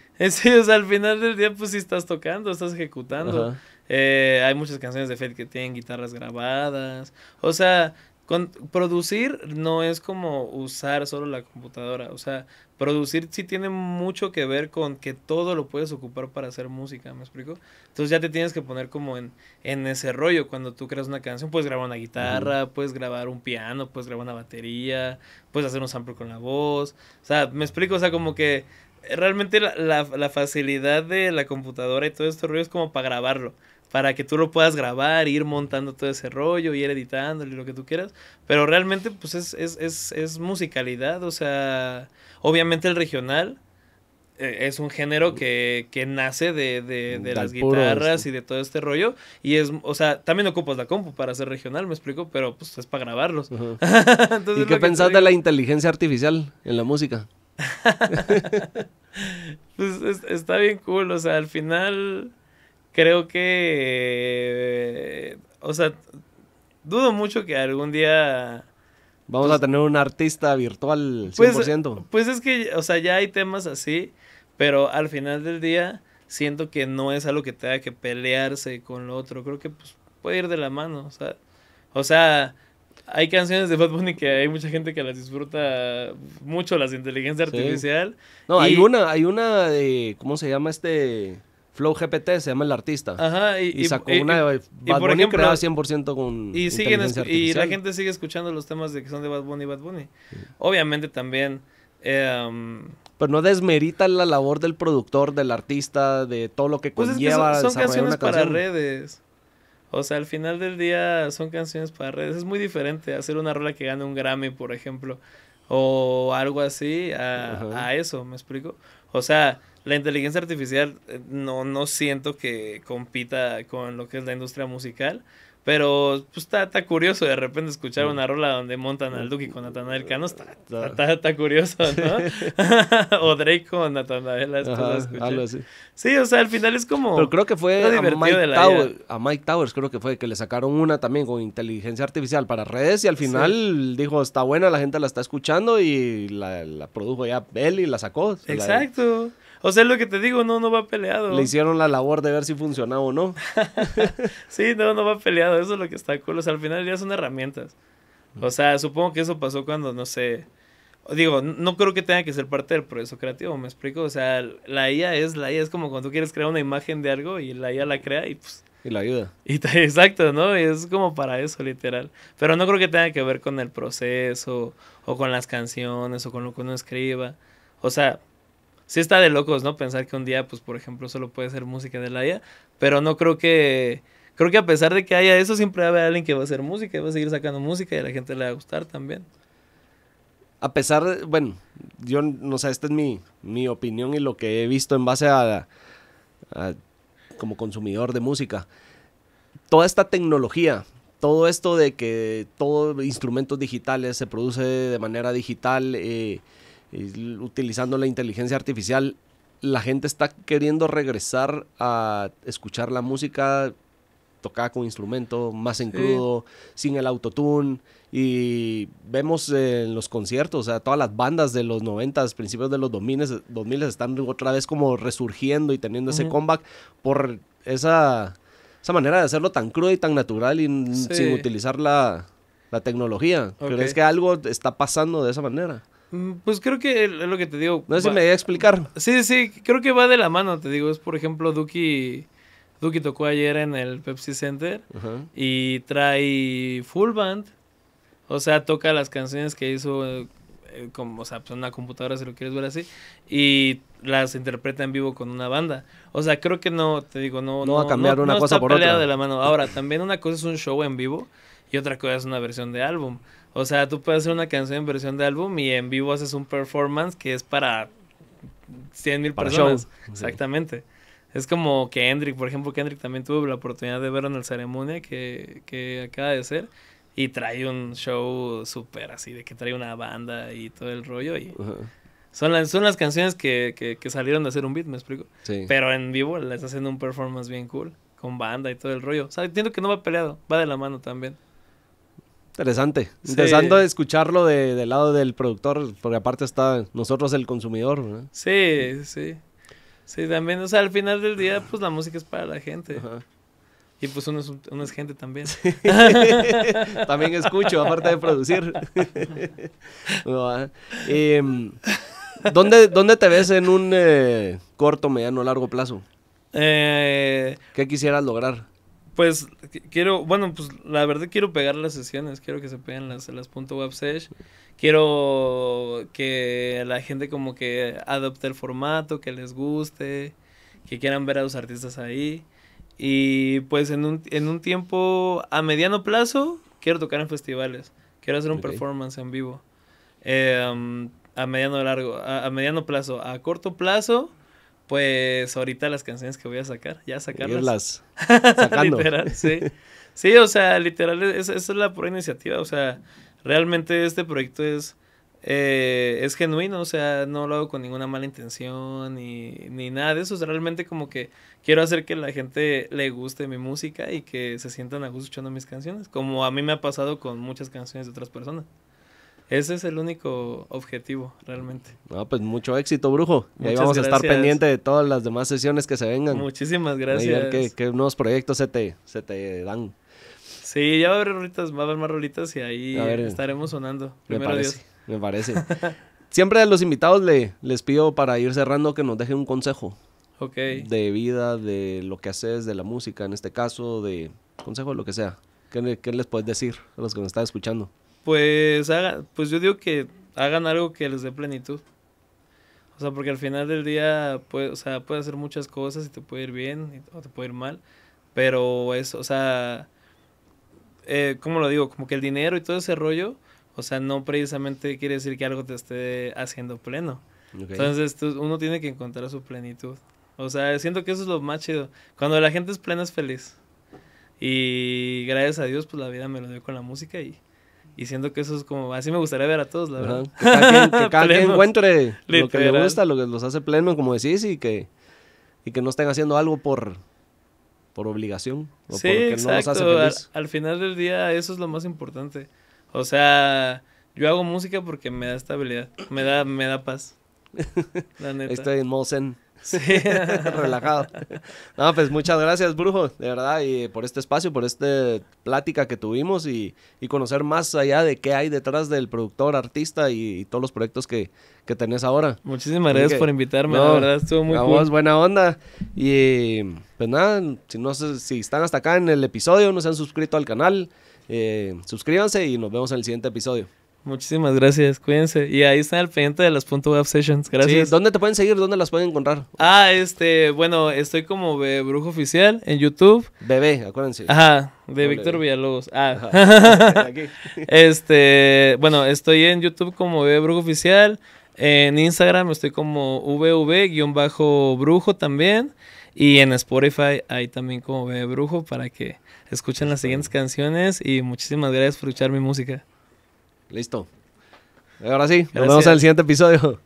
o sea, al final del día, pues sí estás tocando, estás ejecutando. Eh, hay muchas canciones de Fed que tienen guitarras grabadas. O sea, con, producir no es como usar solo la computadora, o sea, producir sí tiene mucho que ver con que todo lo puedes ocupar para hacer música, ¿me explico? Entonces ya te tienes que poner como en, ese rollo, cuando tú creas una canción, puedes grabar una guitarra, puedes grabar un piano, puedes grabar una batería, puedes hacer un sample con la voz, o sea, ¿me explico? O sea, como que realmente la, la, la facilidad de la computadora y todo este rollo es como para grabarlo para que tú lo puedas grabar, ir montando todo ese rollo, ir editándolo y lo que tú quieras. Pero realmente, pues es, musicalidad, o sea, obviamente el regional eh, es un género que, nace de, las guitarras este. y de todo este rollo. Y es, o sea, también ocupas la compu para ser regional, me explico, pero pues es para grabarlos. *laughs* ¿Y qué pensás de la inteligencia artificial en la música? *laughs* pues está bien cool, o sea, al final creo que, o sea, dudo mucho que algún día... Vamos pues a tener un artista virtual 100%. Pues, pues es que, o sea, ya hay temas así, pero al final del día siento que no es algo que tenga que pelearse con lo otro. Creo que pues, puede ir de la mano, o sea, o sea, hay canciones de Bad Bunny que hay mucha gente que las disfruta mucho, las de inteligencia artificial. No, hay una, hay una de, ¿cómo se llama este? Flow GPT se llama el artista. Ajá, y, sacó una Bad Bunny 100% con y siguen Y la gente sigue escuchando los temas de que son de Bad Bunny Bad Bunny. Obviamente también... Em, pero no desmerita la labor del productor, del artista, de todo lo que pues conlleva. Es son, canciones para redes. O sea, al final del día son canciones para redes. Es muy diferente hacer una rola que gane un Grammy, por ejemplo, o algo así, a eso, ¿me explico? O sea, la inteligencia artificial eh, no, no siento que compita con lo que es la industria musical. Pero pues está, curioso de repente escuchar una rola donde montan al Duque con Natanael Cano. Está, curioso, ¿no? *laughs* *laughs* o Drake con Natanael. Sí, o sea, al final es como. Pero creo que fue a Mike, Tower, a Mike, Towers, creo que fue que le sacaron una también con inteligencia artificial para redes y al final dijo, está buena, la gente la está escuchando y la, produjo ya Belly, y la sacó. Exacto. O sea, lo que te digo, no, no va peleado. Le hicieron la labor de ver si funcionaba o no. *laughs* sí, no, no va peleado. Eso es lo que está cool. O sea, al final ya son herramientas. O sea, supongo que eso pasó cuando, no sé. Digo, no creo que tenga que ser parte del proceso creativo, ¿me explico? O sea, la IA es la IA, es como cuando tú quieres crear una imagen de algo y la IA la crea y pues. Y la ayuda. Y *laughs* exacto, ¿no? Y Es como para eso, literal. Pero no creo que tenga que ver con el proceso, o con las canciones, o con lo que uno escriba. O sea, sí está de locos, ¿no? Pensar que un día, pues, por ejemplo, solo puede ser música de la IA, pero no creo que, creo que a pesar de que haya eso, siempre va a haber alguien que va a hacer música va a seguir sacando música y a la gente le va a gustar también. A pesar de, bueno, yo, no sé, esta es mi, mi opinión y lo que he visto en base a, como consumidor de música. Toda esta tecnología, todo esto de que todos instrumentos digitales se produce de manera digital, eh, y utilizando la inteligencia artificial, la gente está queriendo regresar a escuchar la música tocada con instrumento, más en crudo, sin el autotune. Y vemos en los conciertos, o sea, todas las bandas de los 90, principios de los 2000, 2000 están otra vez como resurgiendo y teniendo ese comeback por esa, manera de hacerlo tan crudo y tan natural y sin utilizar la, tecnología. pero es que algo está pasando de esa manera? Mm, pues creo que es lo que te digo. No sé si me voy a explicar. Sí, sí, creo que va de la mano, te digo. Es, por ejemplo, Duki, Duki tocó ayer en el Pepsi Center y trae full band. O sea, toca las canciones que hizo, eh, eh, o sea, pues, una computadora, si lo quieres ver así, y las interpreta en vivo con una banda. O sea, creo que no, te digo, no. No va a cambiar una cosa está por otra. de la mano. Ahora, también una cosa es un show en vivo y otra cosa es una versión de álbum. O sea, tú puedes hacer una canción en versión de álbum y en vivo haces un performance que es para 100 mil personas. Exactamente. Es como que Kendrick, por ejemplo, Kendrick también tuvo la oportunidad de verlo en la ceremonia que, que acaba de ser. Y trae un show súper así, de que trae una banda y todo el rollo. Y son, las, son las canciones que, que, salieron de hacer un beat, me explico. Pero en vivo le está haciendo un performance bien cool, con banda y todo el rollo. O sea, entiendo que no va peleado, va de la mano también. Interesante, interesante escucharlo de, del lado del productor, porque aparte está nosotros el consumidor. ¿no? Sí, sí. Sí, también, o sea, al final del día, pues la música es para la gente. Y pues uno es, gente también. *laughs* también escucho, aparte de producir. *laughs* Ah. Em, ¿dónde, te ves en un eh, corto, mediano, largo plazo? Eh, ¿Qué quisieras lograr? Pues quiero, bueno, pues la verdad quiero pegar las sesiones, quiero que se peguen las, las .web Quiero que la gente como que adopte el formato, que les guste, que quieran ver a los artistas ahí. Y pues en un, en un tiempo a mediano plazo quiero tocar en festivales, quiero hacer un performance en vivo. Eh, um, a mediano largo, a mediano plazo, a corto plazo pues ahorita las canciones que voy a sacar, ya sacarlas. *laughs* literal, *laughs* sí. Sí, o sea, literal, esa es la pura iniciativa. O sea, realmente este proyecto es, eh, es genuino, o sea, no lo hago con ninguna mala intención ni, ni nada de eso. es realmente como que quiero hacer que la gente le guste mi música y que se sientan a gusto escuchando mis canciones, como a mí me ha pasado con muchas canciones de otras personas. Ese es el único objetivo, realmente. No, pues mucho éxito, brujo. ahí vamos a estar pendiente de todas las demás sesiones que se vengan. Muchísimas gracias. Y ver qué, nuevos proyectos se te, dan. Sí, ya va a haber rolitas, va a haber más rolitas y ahí estaremos sonando. me parece, Me parece. *laughs* Siempre a los invitados le, les pido para ir cerrando que nos dejen un consejo. Ok. De vida, de lo que haces, de la música en este caso, de consejo, lo que sea. ¿Qué, qué les puedes decir a los que nos están escuchando? pues, haga, pues yo digo que hagan algo que les dé plenitud. O sea, porque al final del día, puede, o sea, hacer muchas cosas y te puede ir bien o te puede ir mal. Pero es, o sea, como eh, ¿cómo lo digo? Como que el dinero y todo ese rollo, o sea, no precisamente quiere decir que algo te esté haciendo pleno. Entonces, uno tiene que encontrar su plenitud. O sea, siento que eso es lo más chido. Cuando la gente es plena, es feliz. Y gracias a Dios, pues la vida me lo dio con la música y y siento que eso es como, así me gustaría ver a todos, la verdad. Que cada, quien, *laughs* encuentre lo que le gusta, lo que los hace pleno, como decís, y que, y que no estén haciendo algo por, por obligación o sí, Al, final del día eso es lo más importante. O sea, yo hago música porque me da estabilidad, me da, me da paz. *laughs* La neta. Estoy en modo *laughs* relajado. pues muchas gracias, Brujo, de verdad, y por este espacio, por esta plática que tuvimos y, conocer más allá de qué hay detrás del productor, artista y, todos los proyectos que, tenés ahora. Muchísimas gracias por invitarme, no, la verdad, estuvo muy buena onda. Y pues nada, si, no, si están hasta acá en el episodio, no se han suscrito al canal, eh, suscríbanse y nos vemos en el siguiente episodio. Muchísimas gracias, cuídense. Y ahí está el pendiente de las .web sessions, gracias. ¿dónde te pueden seguir? ¿Dónde las pueden encontrar? Ah, este, bueno, estoy como Be Brujo Oficial en YouTube. Bebé, acuérdense. Ajá, de Víctor Villalobos. Ah. Ajá. *laughs* este, bueno, estoy en YouTube como Bebé Brujo Oficial. En Instagram estoy como vv-brujo también. Y en Spotify ahí también como Bebrujo Brujo para que escuchen las siguientes canciones. Y muchísimas gracias por escuchar mi música. Listo. Ahora sí, nos vemos en el siguiente episodio.